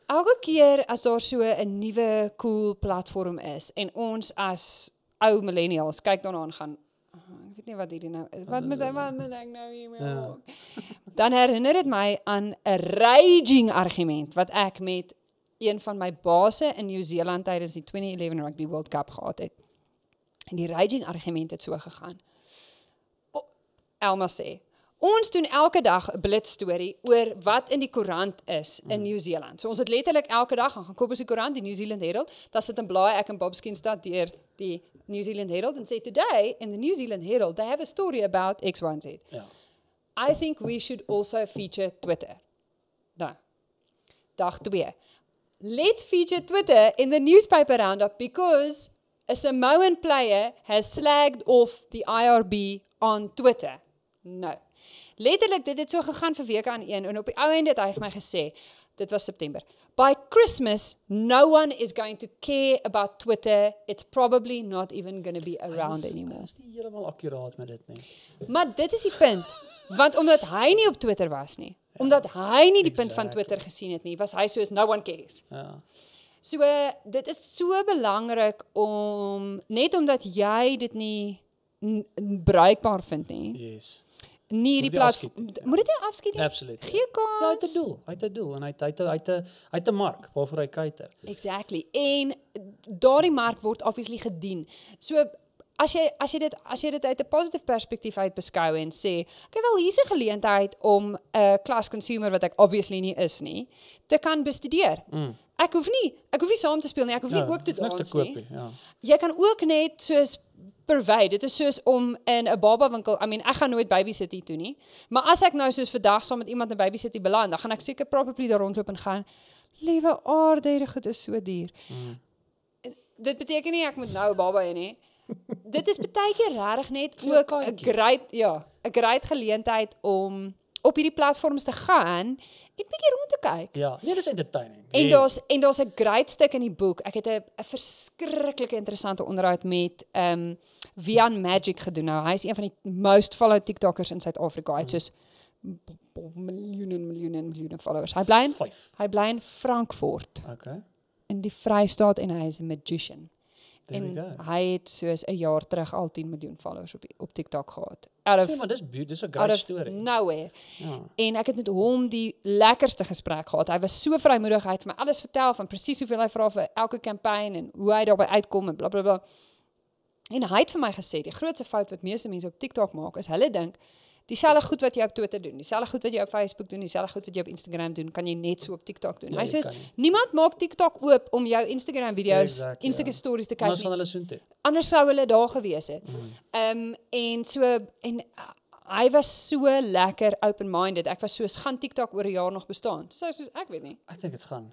Elke keer as daar so 'n nuwe cool platform is en ons as ou millennials kyk daarna en gaan ek weet nie wat hierdie nou is. Wat moet ek wat moet ek nou hiermee ja. maak? Dan herinner dit my aan 'n raging argument wat ek met een van my baase in Nieu-Seeland tydens die 2011 Rugby World Cup gehad het. En die raging argument het so gegaan. Elma sê, Ons doen elke dag 'n blitsstorie oor wat in die koerant is in mm. Nieu-Seeland. So ons het letterlik elke dag gaan koop ons die koerant die New Zealand Herald. Daar sit 'n blaai ek en Bob skien staan deur die New Zealand Herald en sê today in the New Zealand Herald they have a story about X1Z. Ja. I think we should also feature Twitter. Daai. Nou, dag 2. Let's feature Twitter in the newspaper roundup because a Samoan player has slagged off the IRB on Twitter. Nou. Letterlik dit het so gegaan vir weke aan een en op die ou end het hy vir my gesê dit was September. By Christmas no one is going to care about Twitter. It's probably not even going to be around is, anymore. Dis heeltemal akuraat met dit nie. Maar dit is die punt want omdat hy nie op Twitter was nie, ja, omdat hy nie die exactly. punt van Twitter gesien het nie, was hy soos no one cares. Ja. So uh, dit is so belangrik om net omdat jy dit nie bruikbaar vind nie. Yes nie hierdie platform moet dit nie afskiet nie. Absoluut. Ja. Gee kans. Ja, hy het 'n doel. Hy het 'n doel en hy hy hy hy het 'n mark waarvoor hy kyk. Exactly. En daardie mark word obviously gedien. So as jy as jy dit as jy dit uit 'n positief perspektief uit beskou en sê, ek wil hierse geleentheid om 'n klas consumer wat ek obviously nie is nie, te kan bestudeer. Mm. Ek hoef nie ek hoef nie saam te speel nie, ek hoef nie ja, ook te doen nie. Koopie, ja. Jy kan ook net soos provide. Dit is soos om in 'n baba winkel, I mean, ek gaan nooit baby sit hier toe nie. Maar as ek nou soos vandag saam so met iemand in baby sit hier beland, dan gaan ek seker probably daar rondloop en gaan Liewe aardige goed is so duur. Mm. Dit beteken nie ek moet nou 'n baba hê nie dit is baie keer regtig net ook 'n great ja, 'n great geleentheid om op hierdie platforms te gaan en bietjie rond te kyk. Ja, nee, dis entertaining. En nee. daar's en daar's 'n great stuk in die boek. Ek het 'n 'n verskriklike interessante onderhoud met ehm um, Vian Magic gedoen. Nou, hy is een van die most follow TikTokkers in Suid-Afrika. Hy het hmm. soos miljoene en miljoene en miljoene followers. Hy bly in Hy bly in Frankfurt. Okay. In die Vrystaat en hy is 'n magician en hy het soos 'n jaar terug al 10 miljoen followers op op TikTok gehad. Sien maar dis dis 'n great story. Nowhere. Ja. En ek het met hom die lekkerste gesprek gehad. Hy was so vrymoedig. Hy het my alles vertel van presies hoeveel hy vra vir elke kampanje en hoe hy daarby uitkom en blablabla. Bla bla. En hy het vir my gesê die grootste fout wat meeste mense op TikTok maak is hulle dink dieselfde goed wat jy op Twitter doen, dieselfde goed wat jy op Facebook doen, dieselfde goed wat jy op Instagram doen, kan jy net so op TikTok doen. Ja, hy sê niemand maak TikTok oop om jou Instagram video's, exact, Insta ja. stories te kyk Anders nie. Anders sou hulle daar gewees het. Mhm. Ehm um, en so en uh, Hy was so lekker open-minded. Ek was soos gaan TikTok oor 'n jaar nog bestaan. Soos soos ek weet nie. Ek dink dit gaan.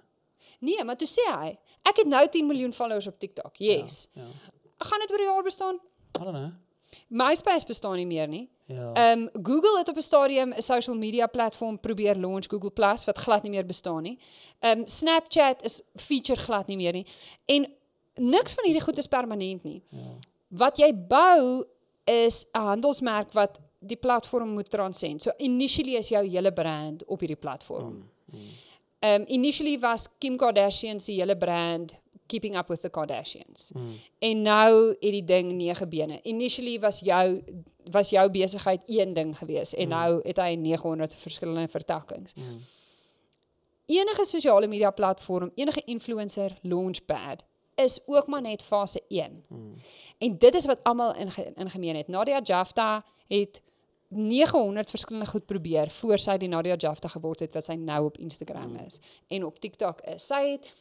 Nee, maar toe sê hy, ek het nou 10 miljoen followers op TikTok. Ja, yes. Ja. ja. Gaan dit oor 'n jaar bestaan? I don't know. MySpace bestaan nie meer nie. Ja. Ehm um, Google het op 'n stadium 'n social media platform probeer launch Google Plus wat glad nie meer bestaan nie. Ehm um, Snapchat is feature glad nie meer nie. En niks van hierdie goed is permanent nie. Ja. Wat jy bou is 'n handelsmerk wat die platform moet transcend. So initially is jou hele brand op hierdie platform. Ehm mm, mm. um, initially was Kim Kardashian se hele brand keeping up with the Kardashians. Mm. En nou het die ding nege bene. Initially was jou was jou besigheid een ding gewees en mm. nou het hy 900 verskillende vertakkings. Mm. Enige sosiale media platform, enige influencer launchpad is ook maar net fase 1. Mm. En dit is wat almal in in gemeen het. Nadia Jafta het 900 verskillende goed probeer voor sy die Nadia Jafta geword het wat sy nou op Instagram mm. is en op TikTok is. Sy het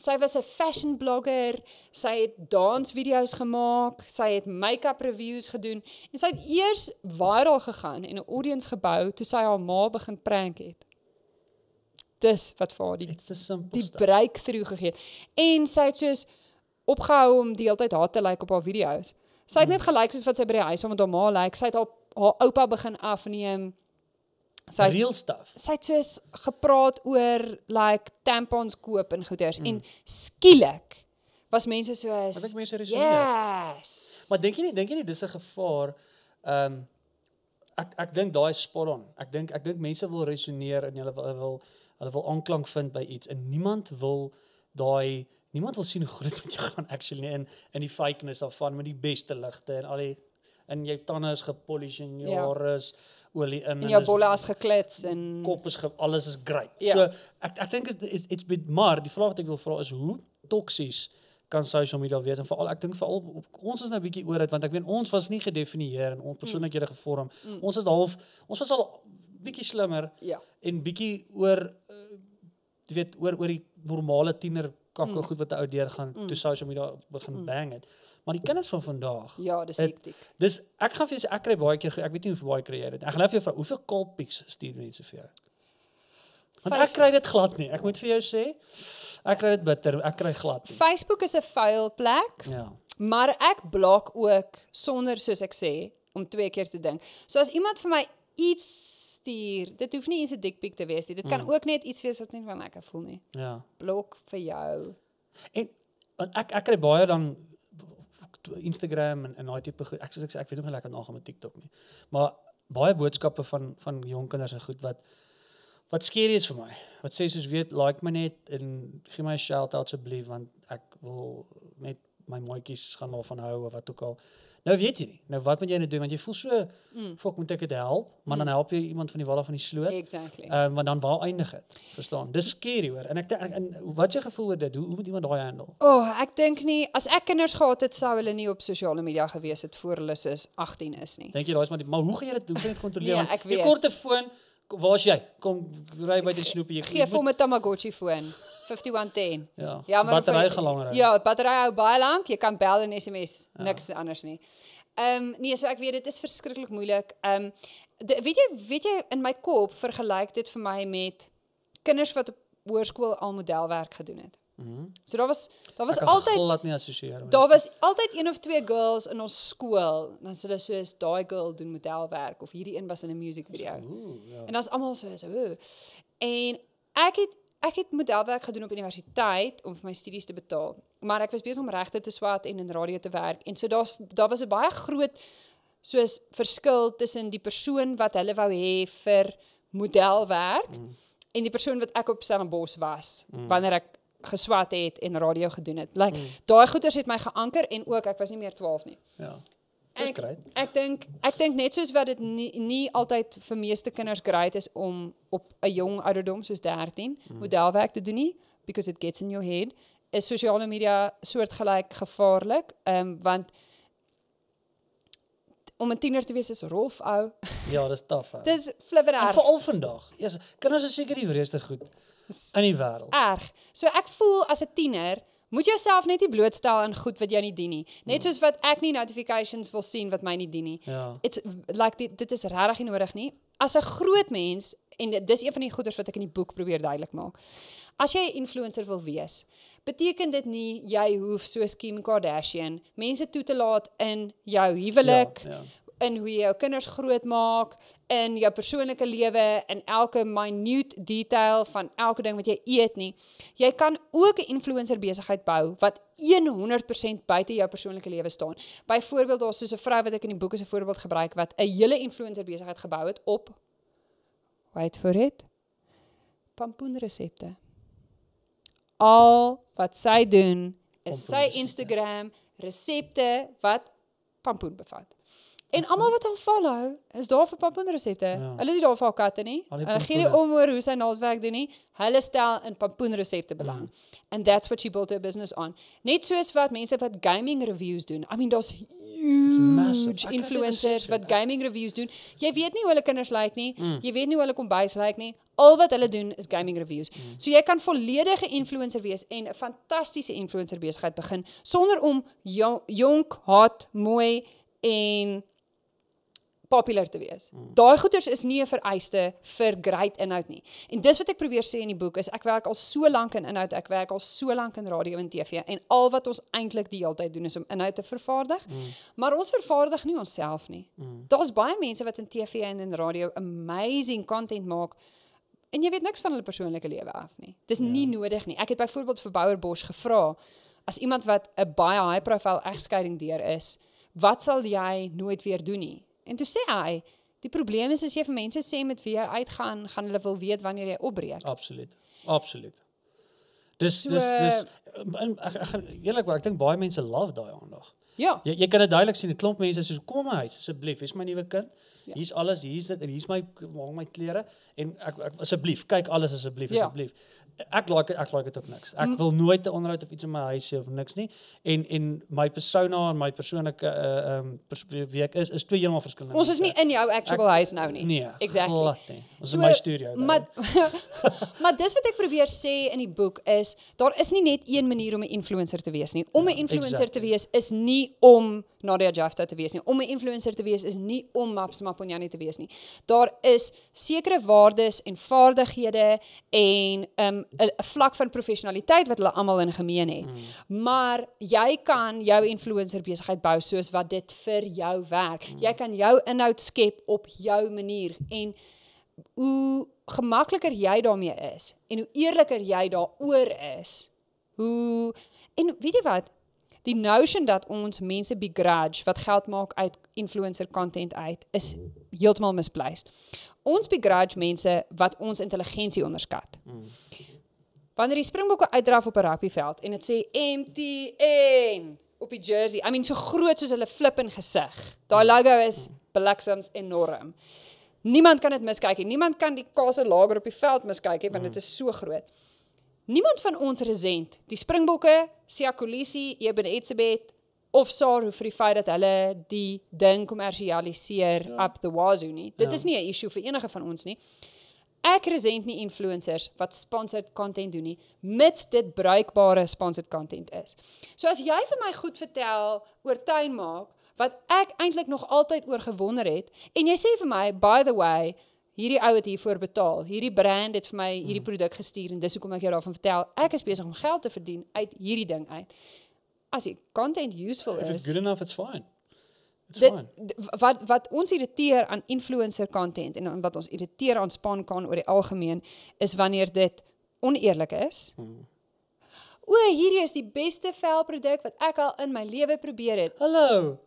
sy was 'n fashion blogger, sy het dans video's gemaak, sy het make-up reviews gedoen en sy het eers viral gegaan en 'n audience gebou toe sy haar ma begin prank het. Dis wat vir haar die die breakthrough gegee het. En sy het soos opgehou om deeltyd haar te like op haar video's. Sy het mhm. net gelyk soos wat sy by die huis was met haar ma like. Sy het haar haar oupa begin afneem sy het, real stuff. Sy het soos gepraat oor like tampons koop in goeders mm. en skielik was mense soos Wat dink mense resoneer? Yes. Maar dink jy nie dink jy nie dis 'n gevaar um ek ek dink daai spot on. Ek dink ek dink mense wil resoneer en hulle wil hulle wil aanklank vind by iets en niemand wil daai niemand wil sien hoe groot wat <laughs> jy gaan actually in in die fakeness af van met die beste ligte en al die in jou tande is gepolish en jou ja. hare yeah. is olie in en, en jou bolle as geklets en kop is ge, alles is great. Yeah. Ja. So ek ek dink is it's bit maar die vraag wat ek wil vra is hoe toksies kan social media wees en veral ek dink veral ons is nou bietjie oor dit want ek weet ons was nie gedefinieer en ons mm. persoonlikhede gevorm. Mm. Ons is half ons was al bietjie slimmer yeah. Ja. en bietjie oor eh, jy uh, weet oor oor die normale tiener kakke mm. goed wat 'n ou deur gaan mm. toe social media begin mm. bang het maar die kinders van vandag ja dis hektiek dis ek gaan vir jou sê ek kry baie keer ek weet nie hoe baie kry jy dit ek gaan nou vir jou vra hoeveel kolpies stuur mense vir jou want Facebook. ek kry dit glad nie ek moet vir jou sê ek kry dit bitter ek kry glad nie Facebook is 'n vuil plek ja maar ek blok ook sonder soos ek sê om twee keer te dink so as iemand vir my iets stuur dit hoef nie eens 'n dick pic te wees nie dit kan mm. ook net iets wees wat net van lekker voel nie ja blok vir jou en en ek ek kry baie dan Instagram en en daai tipe ek sê ek, ek weet nog nie lekker nagaan met TikTok nie. Maar baie boodskappe van van jong kinders en goed wat wat skerie is vir my. Wat sê soos weet like my net en gee my 'n shout out asseblief want ek wil net my maatjies gaan daarvan hou of wat ook al. Nou weet jy nie. Nou wat moet jy nou doen want jy voel so mm. fok moet ek dit help? Maar mm. dan help jy iemand van die wal af van die sloot. Exactly. Ehm um, want dan waar eindig dit? Verstaan? Dis skeer hier hoor. En ek en wat jy gevoel oor dit? Hoe, hoe moet iemand daai handle? O, oh, ek dink nie as ek kinders gehad het sou hulle nie op sosiale media gewees het voor hulle is 18 is nie. Dink jy daai is maar die, maar hoe gaan jy dit doen? Kan jy dit kontroleer? <laughs> ja, nee, ek weet. Die korte foon waar's jy? Kom ry by die snoepie. Ge gee hom 'n Tamagotchi foon. 5110. Ja. Ja, maar battery gaan langer. Ja, battery hou baie lank. Jy kan bel en SMS, ja. niks anders nie. Ehm um, nee, so ek weet dit is verskriklik moeilik. Ehm um, weet jy weet jy in my kop vergelyk dit vir my met kinders wat op hoërskool al modelwerk gedoen het. Mhm. So daar was daar was altyd glad nie assosieer. Daar was altyd een of twee girls in ons skool, dan sê hulle soos daai girl doen modelwerk of hierdie een was in 'n music video. So, ooh, ja. En dan's almal so so. Ooh. En ek het ek het modelwerk gedoen op universiteit om vir my studies te betaal. Maar ek was besig om regte te swat en in radio te werk. En so daar's daar was 'n baie groot soos verskil tussen die persoon wat hulle wou hê vir modelwerk mm. en die persoon wat ek op Stellenbosch was mm. wanneer ek geswat het en radio gedoen het. Like mm. daai goeters het my geanker en ook ek was nie meer 12 nie. Ja. Ek ek dink ek dink net soos wat dit nie, nie altyd vir meeste kinders great is om op 'n jong ouderdom soos 13 hmm. modelwerk te doen nie because it gets in your head is sosiale media soortgelyk gevaarlik. um, want om 'n tiener te wees is rof ou. <laughs> Ja, dis taf. dis flipperig. En veral vandag. Eers kinders is seker die vreesste goed in die wêreld. Erg. So ek voel as 'n tiener moet jy jouself net nie blootstel aan goed wat jy nie dien nie. Net ja. soos wat ek nie notifications wil sien wat my nie dien nie. Ja. It's like dit dit is regtig nodig nie. As 'n groot mens en dis een van die goeders wat ek in die boek probeer duidelik maak. As jy 'n influencer wil wees, beteken dit nie jy hoef soos Kim Kardashian mense toe te laat in jou huwelik, ja, ja. in hoe jy jou kinders grootmaak, in jou persoonlike lewe, in elke minute detail van elke ding wat jy eet nie. Jy kan ook 'n influencer besigheid bou wat 100% buite jou persoonlike lewe staan. Byvoorbeeld daar's so 'n vrou wat ek in die boek as 'n voorbeeld gebruik wat 'n hele influencer besigheid gebou het op Wait for it. Pampoenresepte. Al wat sy doen is sy ja. Instagram resepte wat pampoen bevat. En almal wat hom follow, is daar vir pampoenresepte. Ja. Hulle is nie daar vir haar katte nie. Hulle gee nie om oor hoe sy naaldwerk doen nie. Hulle stel in pampoenresepte belang. Mm. And that's what she built her business on. Net soos wat mense wat gaming reviews doen. I mean, daar's huge influencers wat ja. gaming reviews doen. Jy weet nie hoe hulle kinders lyk like nie. Mm. Jy weet nie hoe hulle kombuis lyk like nie. Al wat hulle doen is gaming reviews. Mm. So jy kan volledige influencer wees en 'n fantastiese influencer besigheid begin sonder om jonk, hot, mooi en popular te wees. Mm. Daai goeders is nie 'n vereiste vir great inhoud nie. En dis wat ek probeer sê in die boek is ek werk al so lank in inhoud, ek werk al so lank in radio en TV en al wat ons eintlik die hele tyd doen is om inhoud te vervaardig. Mm. Maar ons vervaardig nie onsself nie. Mm. Daar's baie mense wat in TV en in radio amazing content maak en jy weet niks van hulle persoonlike lewe af nie. Dis yeah. nie ja. nodig nie. Ek het byvoorbeeld vir Bouwer Bosch gevra as iemand wat 'n baie high profile egskeiding deur is, wat sal jy nooit weer doen nie? En toe sê hy, die probleem is as jy vir mense sê met wie jy uitgaan, gaan hulle wil weet wanneer jy opbreek. Absoluut. Absoluut. Dis so, dis dis um, eerlikwaar ek dink baie mense love daai aandag. Ja. Jy, jy kan dit duidelik sien, 'n klomp mense sê kom my huis asseblief, jy's my nuwe kind. Ja. Hier's alles, hier's dit en hier's my al my klere en ek, ek asseblief, kyk alles asseblief, ja. asseblief. Ek like ek like dit op niks. Ek mm. wil nooit 'n onderhoud of iets in my huis hê of niks nie. En en my persona en my persoonlike eh, eh, ehm uh, um, wie ek is is twee heeltemal verskillende. Ons is nie in jou actual ek, huis nou nie. Nee, exactly. Nie. Ons so, is my studio. Maar <laughs> maar dis wat ek probeer sê in die boek is daar is nie net een manier om 'n influencer te wees nie. Om 'n ja, influencer exactly. te wees is nie om Nadia Jafta te wees nie. Om 'n influencer te wees is nie om Maps Map Polanyi te wees nie. Daar is sekere waardes en vaardighede en 'n um, 'n vlak van professionaliteit wat hulle almal in gemeen het. Mm. Maar jy kan jou influencer besigheid bou soos wat dit vir jou werk. Mm. Jy kan jou inhoud skep op jou manier en hoe gemakliker jy daarmee is en hoe eerliker jy daaroor is, hoe en weet jy wat die notion dat ons mense begrudge wat geld maak uit influencer content uit is heeltemal misplaced. Ons begrudge mense wat ons intelligensie onderskat. Mm. Wanneer die Springbokke uitdraf op 'n rugbyveld en dit sê MTN op die jersey, I mean so groot soos hulle flip in gesig. Daai logo is bliksems enorm. Niemand kan dit miskyk nie. Niemand kan die Kaiser Lager op die veld miskyk nie want dit mm. is so groot. Niemand van ons resent die Springbokke, Sia Kolisi, Eben Etzebeth of Saar hoe vir die feit dat hulle die ding kommersialiseer ja. up the wazoo nie. Dit ja. is nie 'n issue vir enige van ons nie. Ek resent nie influencers wat sponsored content doen nie, mits dit bruikbare sponsored content is. So as jy vir my goed vertel oor tuin maak wat ek eintlik nog altyd oor gewonder het en jy sê vir my by the way hierdie ou het hiervoor betaal. Hierdie brand het vir my hierdie mm. produk gestuur en dis hoekom ek jou daarvan vertel. Ek is besig om geld te verdien uit hierdie ding uit. As die content useful is, is good enough it's fine. It's dit, fine. Wat wat ons irriteer aan influencer content en wat ons irriteer aan span kan oor die algemeen is wanneer dit oneerlik is. Hmm. O, hierdie is die beste velproduk wat ek al in my lewe probeer het. Hallo.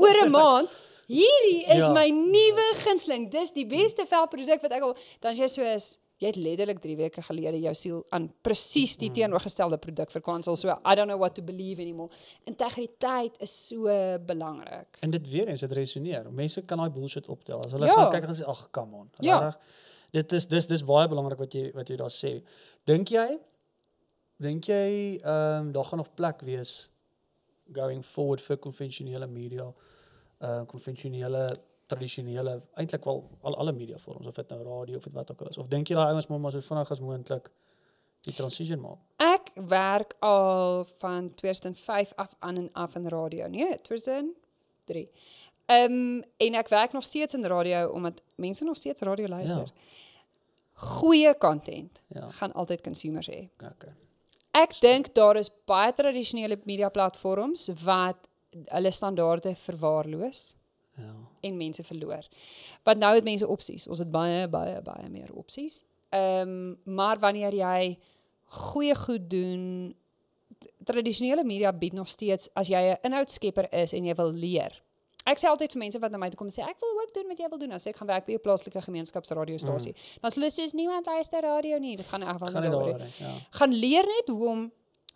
Oor <laughs> 'n maand hierdie is ja. my nuwe gunsling. Dis die beste velproduk wat ek al dan jy soos jy het letterlik 3 weke gelede jou siel aan presies die mm. teenoorgestelde produk verkansel. So I don't know what to believe anymore. Integriteit is so belangrik. En dit weer eens dit resoneer. Mense kan daai bullshit optel as hulle ja. kyk en sê ag come on. Ja. Dit is dis dis baie belangrik wat jy wat jy daar sê. Dink jy dink jy ehm um, daar gaan nog plek wees going forward vir konvensionele media? Eh, konvensionele tradisionele eintlik wel al alle media vorms of dit nou radio of dit wat ook al is of dink jy daai ouens moet maar so vinnig as moontlik die transition maak ek werk al van 2005 af aan en af in radio nee 2003 um, ehm, en ek werk nog steeds in radio omdat mense nog steeds radio ja. luister ja. goeie content ja. gaan altyd consumers hê ja, okay. ek dink daar is baie tradisionele media platforms wat hulle standaarde verwaarloos. Ja. En mense verloor. Want nou het mense opsies. Ons het baie baie baie meer opsies. Ehm um, maar wanneer jy goeie goed doen tradisionele media bied nog steeds as jy 'n inhoudskepper is en jy wil leer. Ek sê altyd vir mense wat na my toe kom en sê ek wil ook doen wat jy wil doen, as ek gaan werk by 'n plaaslike gemeenskapsradiostasie. Mm. Dan sê hulle soos niemand luister radio nie, dit gaan in elk geval nie. Ja. Gaan leer net hoe om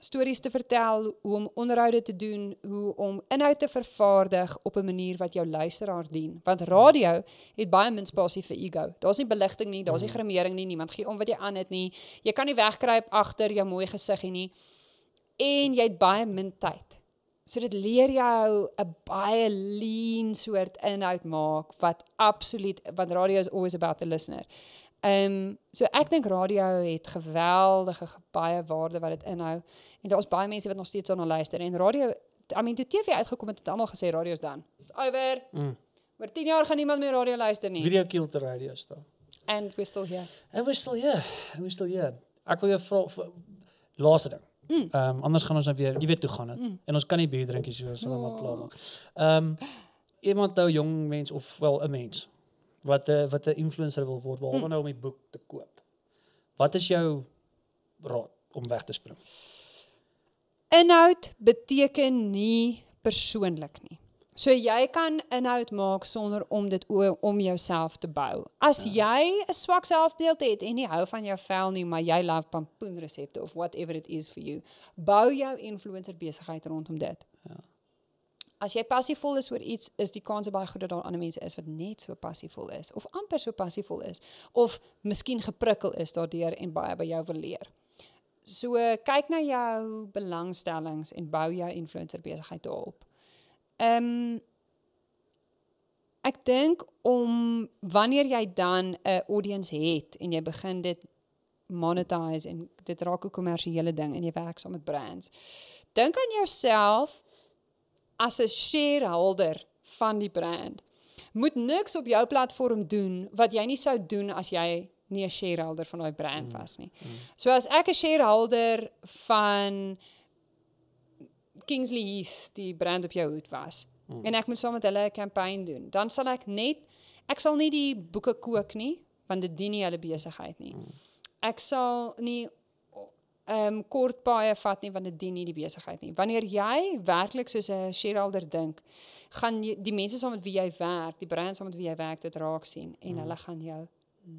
stories te vertel, hoe om onderhoude te doen, hoe om inhoud te vervaardig op 'n manier wat jou luisteraar dien. Want radio het baie min spasie vir ego. Daar's nie beligting nie, daar's nie mm. grimering nie, niemand gee om wat jy aan het nie. Jy kan nie wegkruip agter jou mooi gesiggie nie. En jy het baie min tyd. So dit leer jou 'n baie lean soort inhoud maak wat absoluut want radio is always about the listener. Ehm um, so ek dink radio het geweldige baie waarde wat dit inhou en daar's baie mense wat nog steeds aan hulle luister en radio I mean toe TV uitgekom het het almal gesê radio's dan. It's over. Mm. Oor 10 jaar gaan niemand meer radio luister nie. Video kill the radio stop. And we're still here. And we're still here. We're still here. Ek wil jou vra laaste ding. Mm. Ehm mm. um, anders gaan ons dan nou weer jy weet toe gaan dit. Mm. En ons kan nie bier drinkies so so net oh. klaar maak. Ehm um, iemand ou jong mens of wel 'n mens wat 'n wat 'n influencer wil word behalwe hm. nou om die boek te koop. Wat is jou raad om weg te spring? Inhoud beteken nie persoonlik nie. So jy kan inhoud maak sonder om dit om jouself te bou. As ja. jy 'n swak selfbeeld het en nie hou van jou vel nie, maar jy love pampoenresepte of whatever it is for you, bou jou influencer besigheid rondom dit. Ja as jy passievol is oor iets, is die kans baie groot dat daar ander mense is wat net so passievol is of amper so passievol is of miskien geprikkel is daardeur en baie by jou wil leer. So kyk na jou belangstellings en bou jou influencer besigheid daarop. Ehm um, ek dink om wanneer jy dan 'n audience het en jy begin dit monetize en dit raak 'n kommersiële ding en jy werk saam met brands. Dink aan jouself as 'n shareholder van die brand. Moet niks op jou platform doen wat jy nie sou doen as jy nie 'n shareholder van daai brand was nie. Mm, mm. So as ek 'n shareholder van Kingsley Heath die brand op jou hoed was mm. en ek moet saam met hulle 'n kampanje doen, dan sal ek net ek sal nie die boeke kook nie want dit dien nie hulle besigheid nie. Ek sal nie um kort paaie vat nie want dit dien nie die besigheid nie. Wanneer jy werklik soos 'n shareholder dink, gaan jy, die mense saam met wie jy werk, die brands saam met wie jy werk, dit raak sien en mm. hulle gaan jou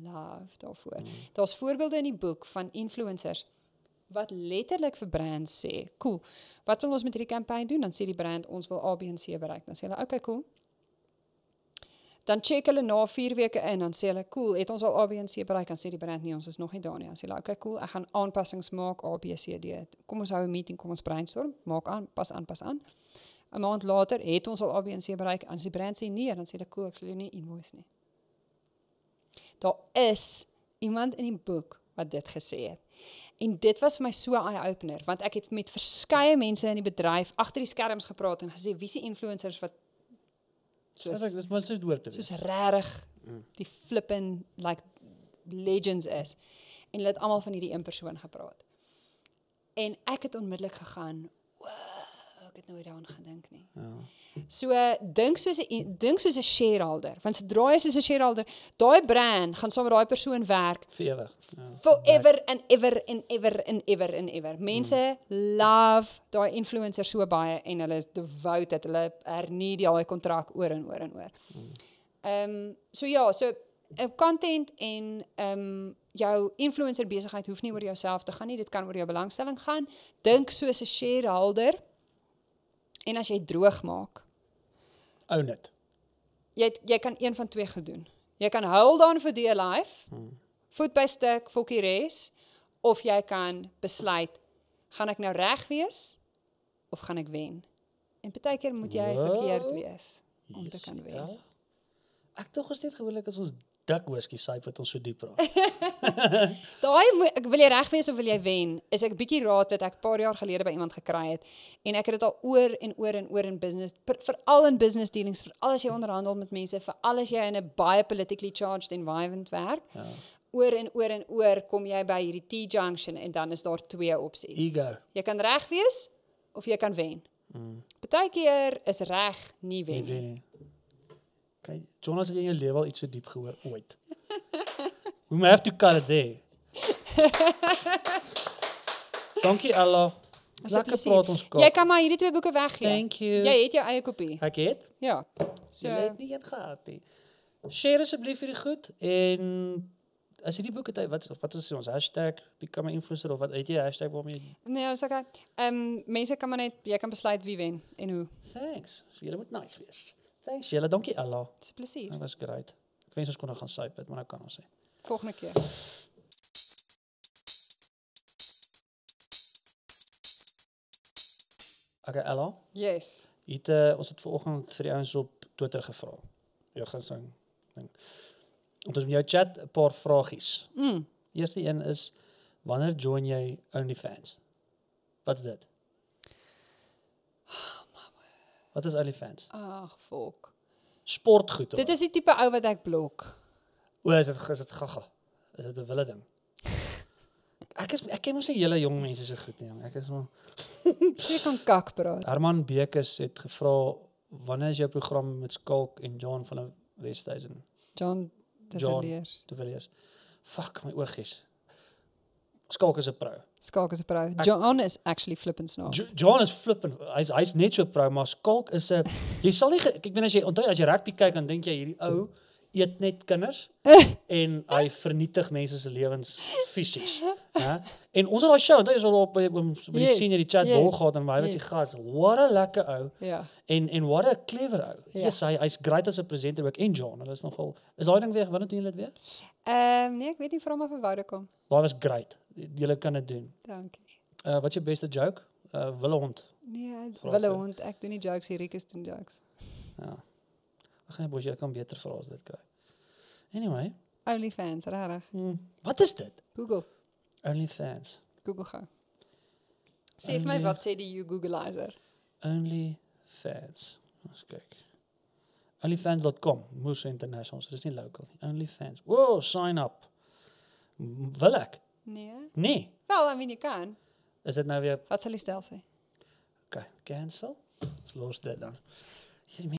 love daarvoor. Mm. Daar's voorbeelde in die boek van influencers wat letterlik vir brands sê, "Cool, wat wil ons met hierdie kampanje doen?" Dan sê die brand, "Ons wil ABC bereik." Dan sê hulle, "Okay, cool dan check hulle na 4 weke in dan sê hulle cool het ons al ABC bereik dan sê die brand nee ons is nog nie daar nie dan sê hulle okay cool ek gaan aanpassings maak ABCD kom ons hou 'n meeting kom ons brainstorm maak aan pas aan pas aan 'n maand later het ons al ABC bereik dan sê die brand sê nee dan sê hulle cool ek sal jou nie invoice nie daar is iemand in die boek wat dit gesê het En dit was vir my so 'n eye opener want ek het met verskeie mense in die bedryf agter die skerms gepraat en gesê wie se influencers wat soos ek dis maar sê hoor te soos regtig mm. die flippin like legends is en hulle het almal van hierdie een persoon gepraat en ek het onmiddellik gegaan het nooit daaraan gedink nie. Ja. So dink soos 'n dink soos 'n shareholder, want sodra jy soos 'n shareholder, daai brand gaan sommer daai persoon werk vir ewig. Ja. Forever like. and ever and ever and ever and ever. Mense hmm. love daai influencer so baie en hulle is devoted, hulle hernie daai kontrak oor en oor en oor. Hmm. Ehm um, so ja, so 'n eh, content en ehm um, jou influencer besigheid hoef nie oor jouself te gaan nie, dit kan oor jou belangstelling gaan. Dink soos 'n shareholder. Mm en as jy droog maak. Ou net. Jy jy kan een van twee gedoen. Jy kan huil dan vir die life. Hmm. Voet by stuk, fokkie res of jy kan besluit gaan ek nou reg wees of gaan ek wen. En baie keer moet jy verkeerd wees om yes, te kan wen. Ja. Ek tog is dit gewoonlik as ons dik whisky syp wat ons so diep raak. <laughs> Daai ek wil jy reg wees of wil jy wen? Is ek 'n bietjie raad wat ek paar jaar gelede by iemand gekry het en ek het dit al oor en oor en oor in business, veral in business dealings, veral as jy onderhandel met mense, veral as jy in 'n baie politically charged environment werk. Ja. Oor en oor en oor kom jy by hierdie T junction en dan is daar twee opsies. Ego. Jy kan reg wees of jy kan wen. Mm. Partykeer is reg nie wen nie. Nee, nee. Okay. Jonas het in jou lewe al iets so diep gehoor ooit. <laughs> We may have to cut it there. <laughs> Dankie Ella. Lekker praat ons kop. Jy kan maar hierdie twee boeke weggee. Thank you. Jy het jou eie kopie. Ek het? Ja. So jy het nie een gehad nie. Share asseblief hierdie goed en as hierdie boek het wat wat is ons hashtag become influencer of wat het jy hashtag waarmee jy? Nee, dis okay. Ehm um, mense kan maar net jy kan besluit wie wen en hoe. Thanks. So jy moet nice wees. Thanks julle, dankie Ella. Dis 'n plesier. Dit was great. Ek wens ons kon nog gaan syp dit, maar nou kan ons sê. Volgende keer. Okay Ella. Yes. Het uh, ons het vanoggend vir die ouens op Twitter gevra. Jou gesing ding. Ons het jou chat 'n paar vragies. Mm. Eerste een is wanneer join jy OnlyFans? Wat is dit? Wat is OnlyFans? Ag, fok. Sportgoed. Dit is die tipe ou wat ek blok. O, is dit is dit gaga. Is dit 'n wille ding? <laughs> ek is ek ken mos nie hele jong mense so goed nie, jong. Ek is maar Wie <laughs> kan kak praat? Herman Bekes het gevra wanneer is jou program met Skalk en John van die Westhuizen? John De Villiers. De Villiers. Fuck my oogies. Skalk is 'n pro. Skalk is 'n prou. John is actually flippin' snaaks. John is flippin' hy's hy's net so prou, maar Skalk is 'n eh, jy sal nie ek weet as jy onthou as jy rugby kyk dan dink jy hierdie ou eet net kinders <laughs> en hy vernietig mense se lewens fisies. En ons het daai show, dit is al op by oom in die senior die chat yes. gehad en hy was die gas. What a lekker ou. Ja. En en what a clever ou. Ja. Yes, hy hy's great as 'n presenter ook en John, hulle is nogal Is daai ding weer gewin toe julle dit weer? Ehm um, nee, ek weet nie van maar vir Woude kom. Daai was great. Julle kan dit doen. Dankie. Uh wat is jou beste joke? Uh wille hond. Nee, eh, wille hond. Ek doen nie jokes hier, Rikus doen jokes. Ja. Ek gaan bos jy kan beter vra as dit kry. Anyway, OnlyFans, regtig. Hm. Wat is dit? Google. OnlyFans. Google Zie Zeg mij wat, zei die Googleizer. OnlyFans. Eens kijken. Onlyfans.com. Moose International. Dus is niet local. Onlyfans. Wow, sign up. Wil ik? Nee. Nee. Wel, aan wie je kan. Is het nou weer... Wat zal je stelsel? Oké, okay. cancel. Dus los dit dan.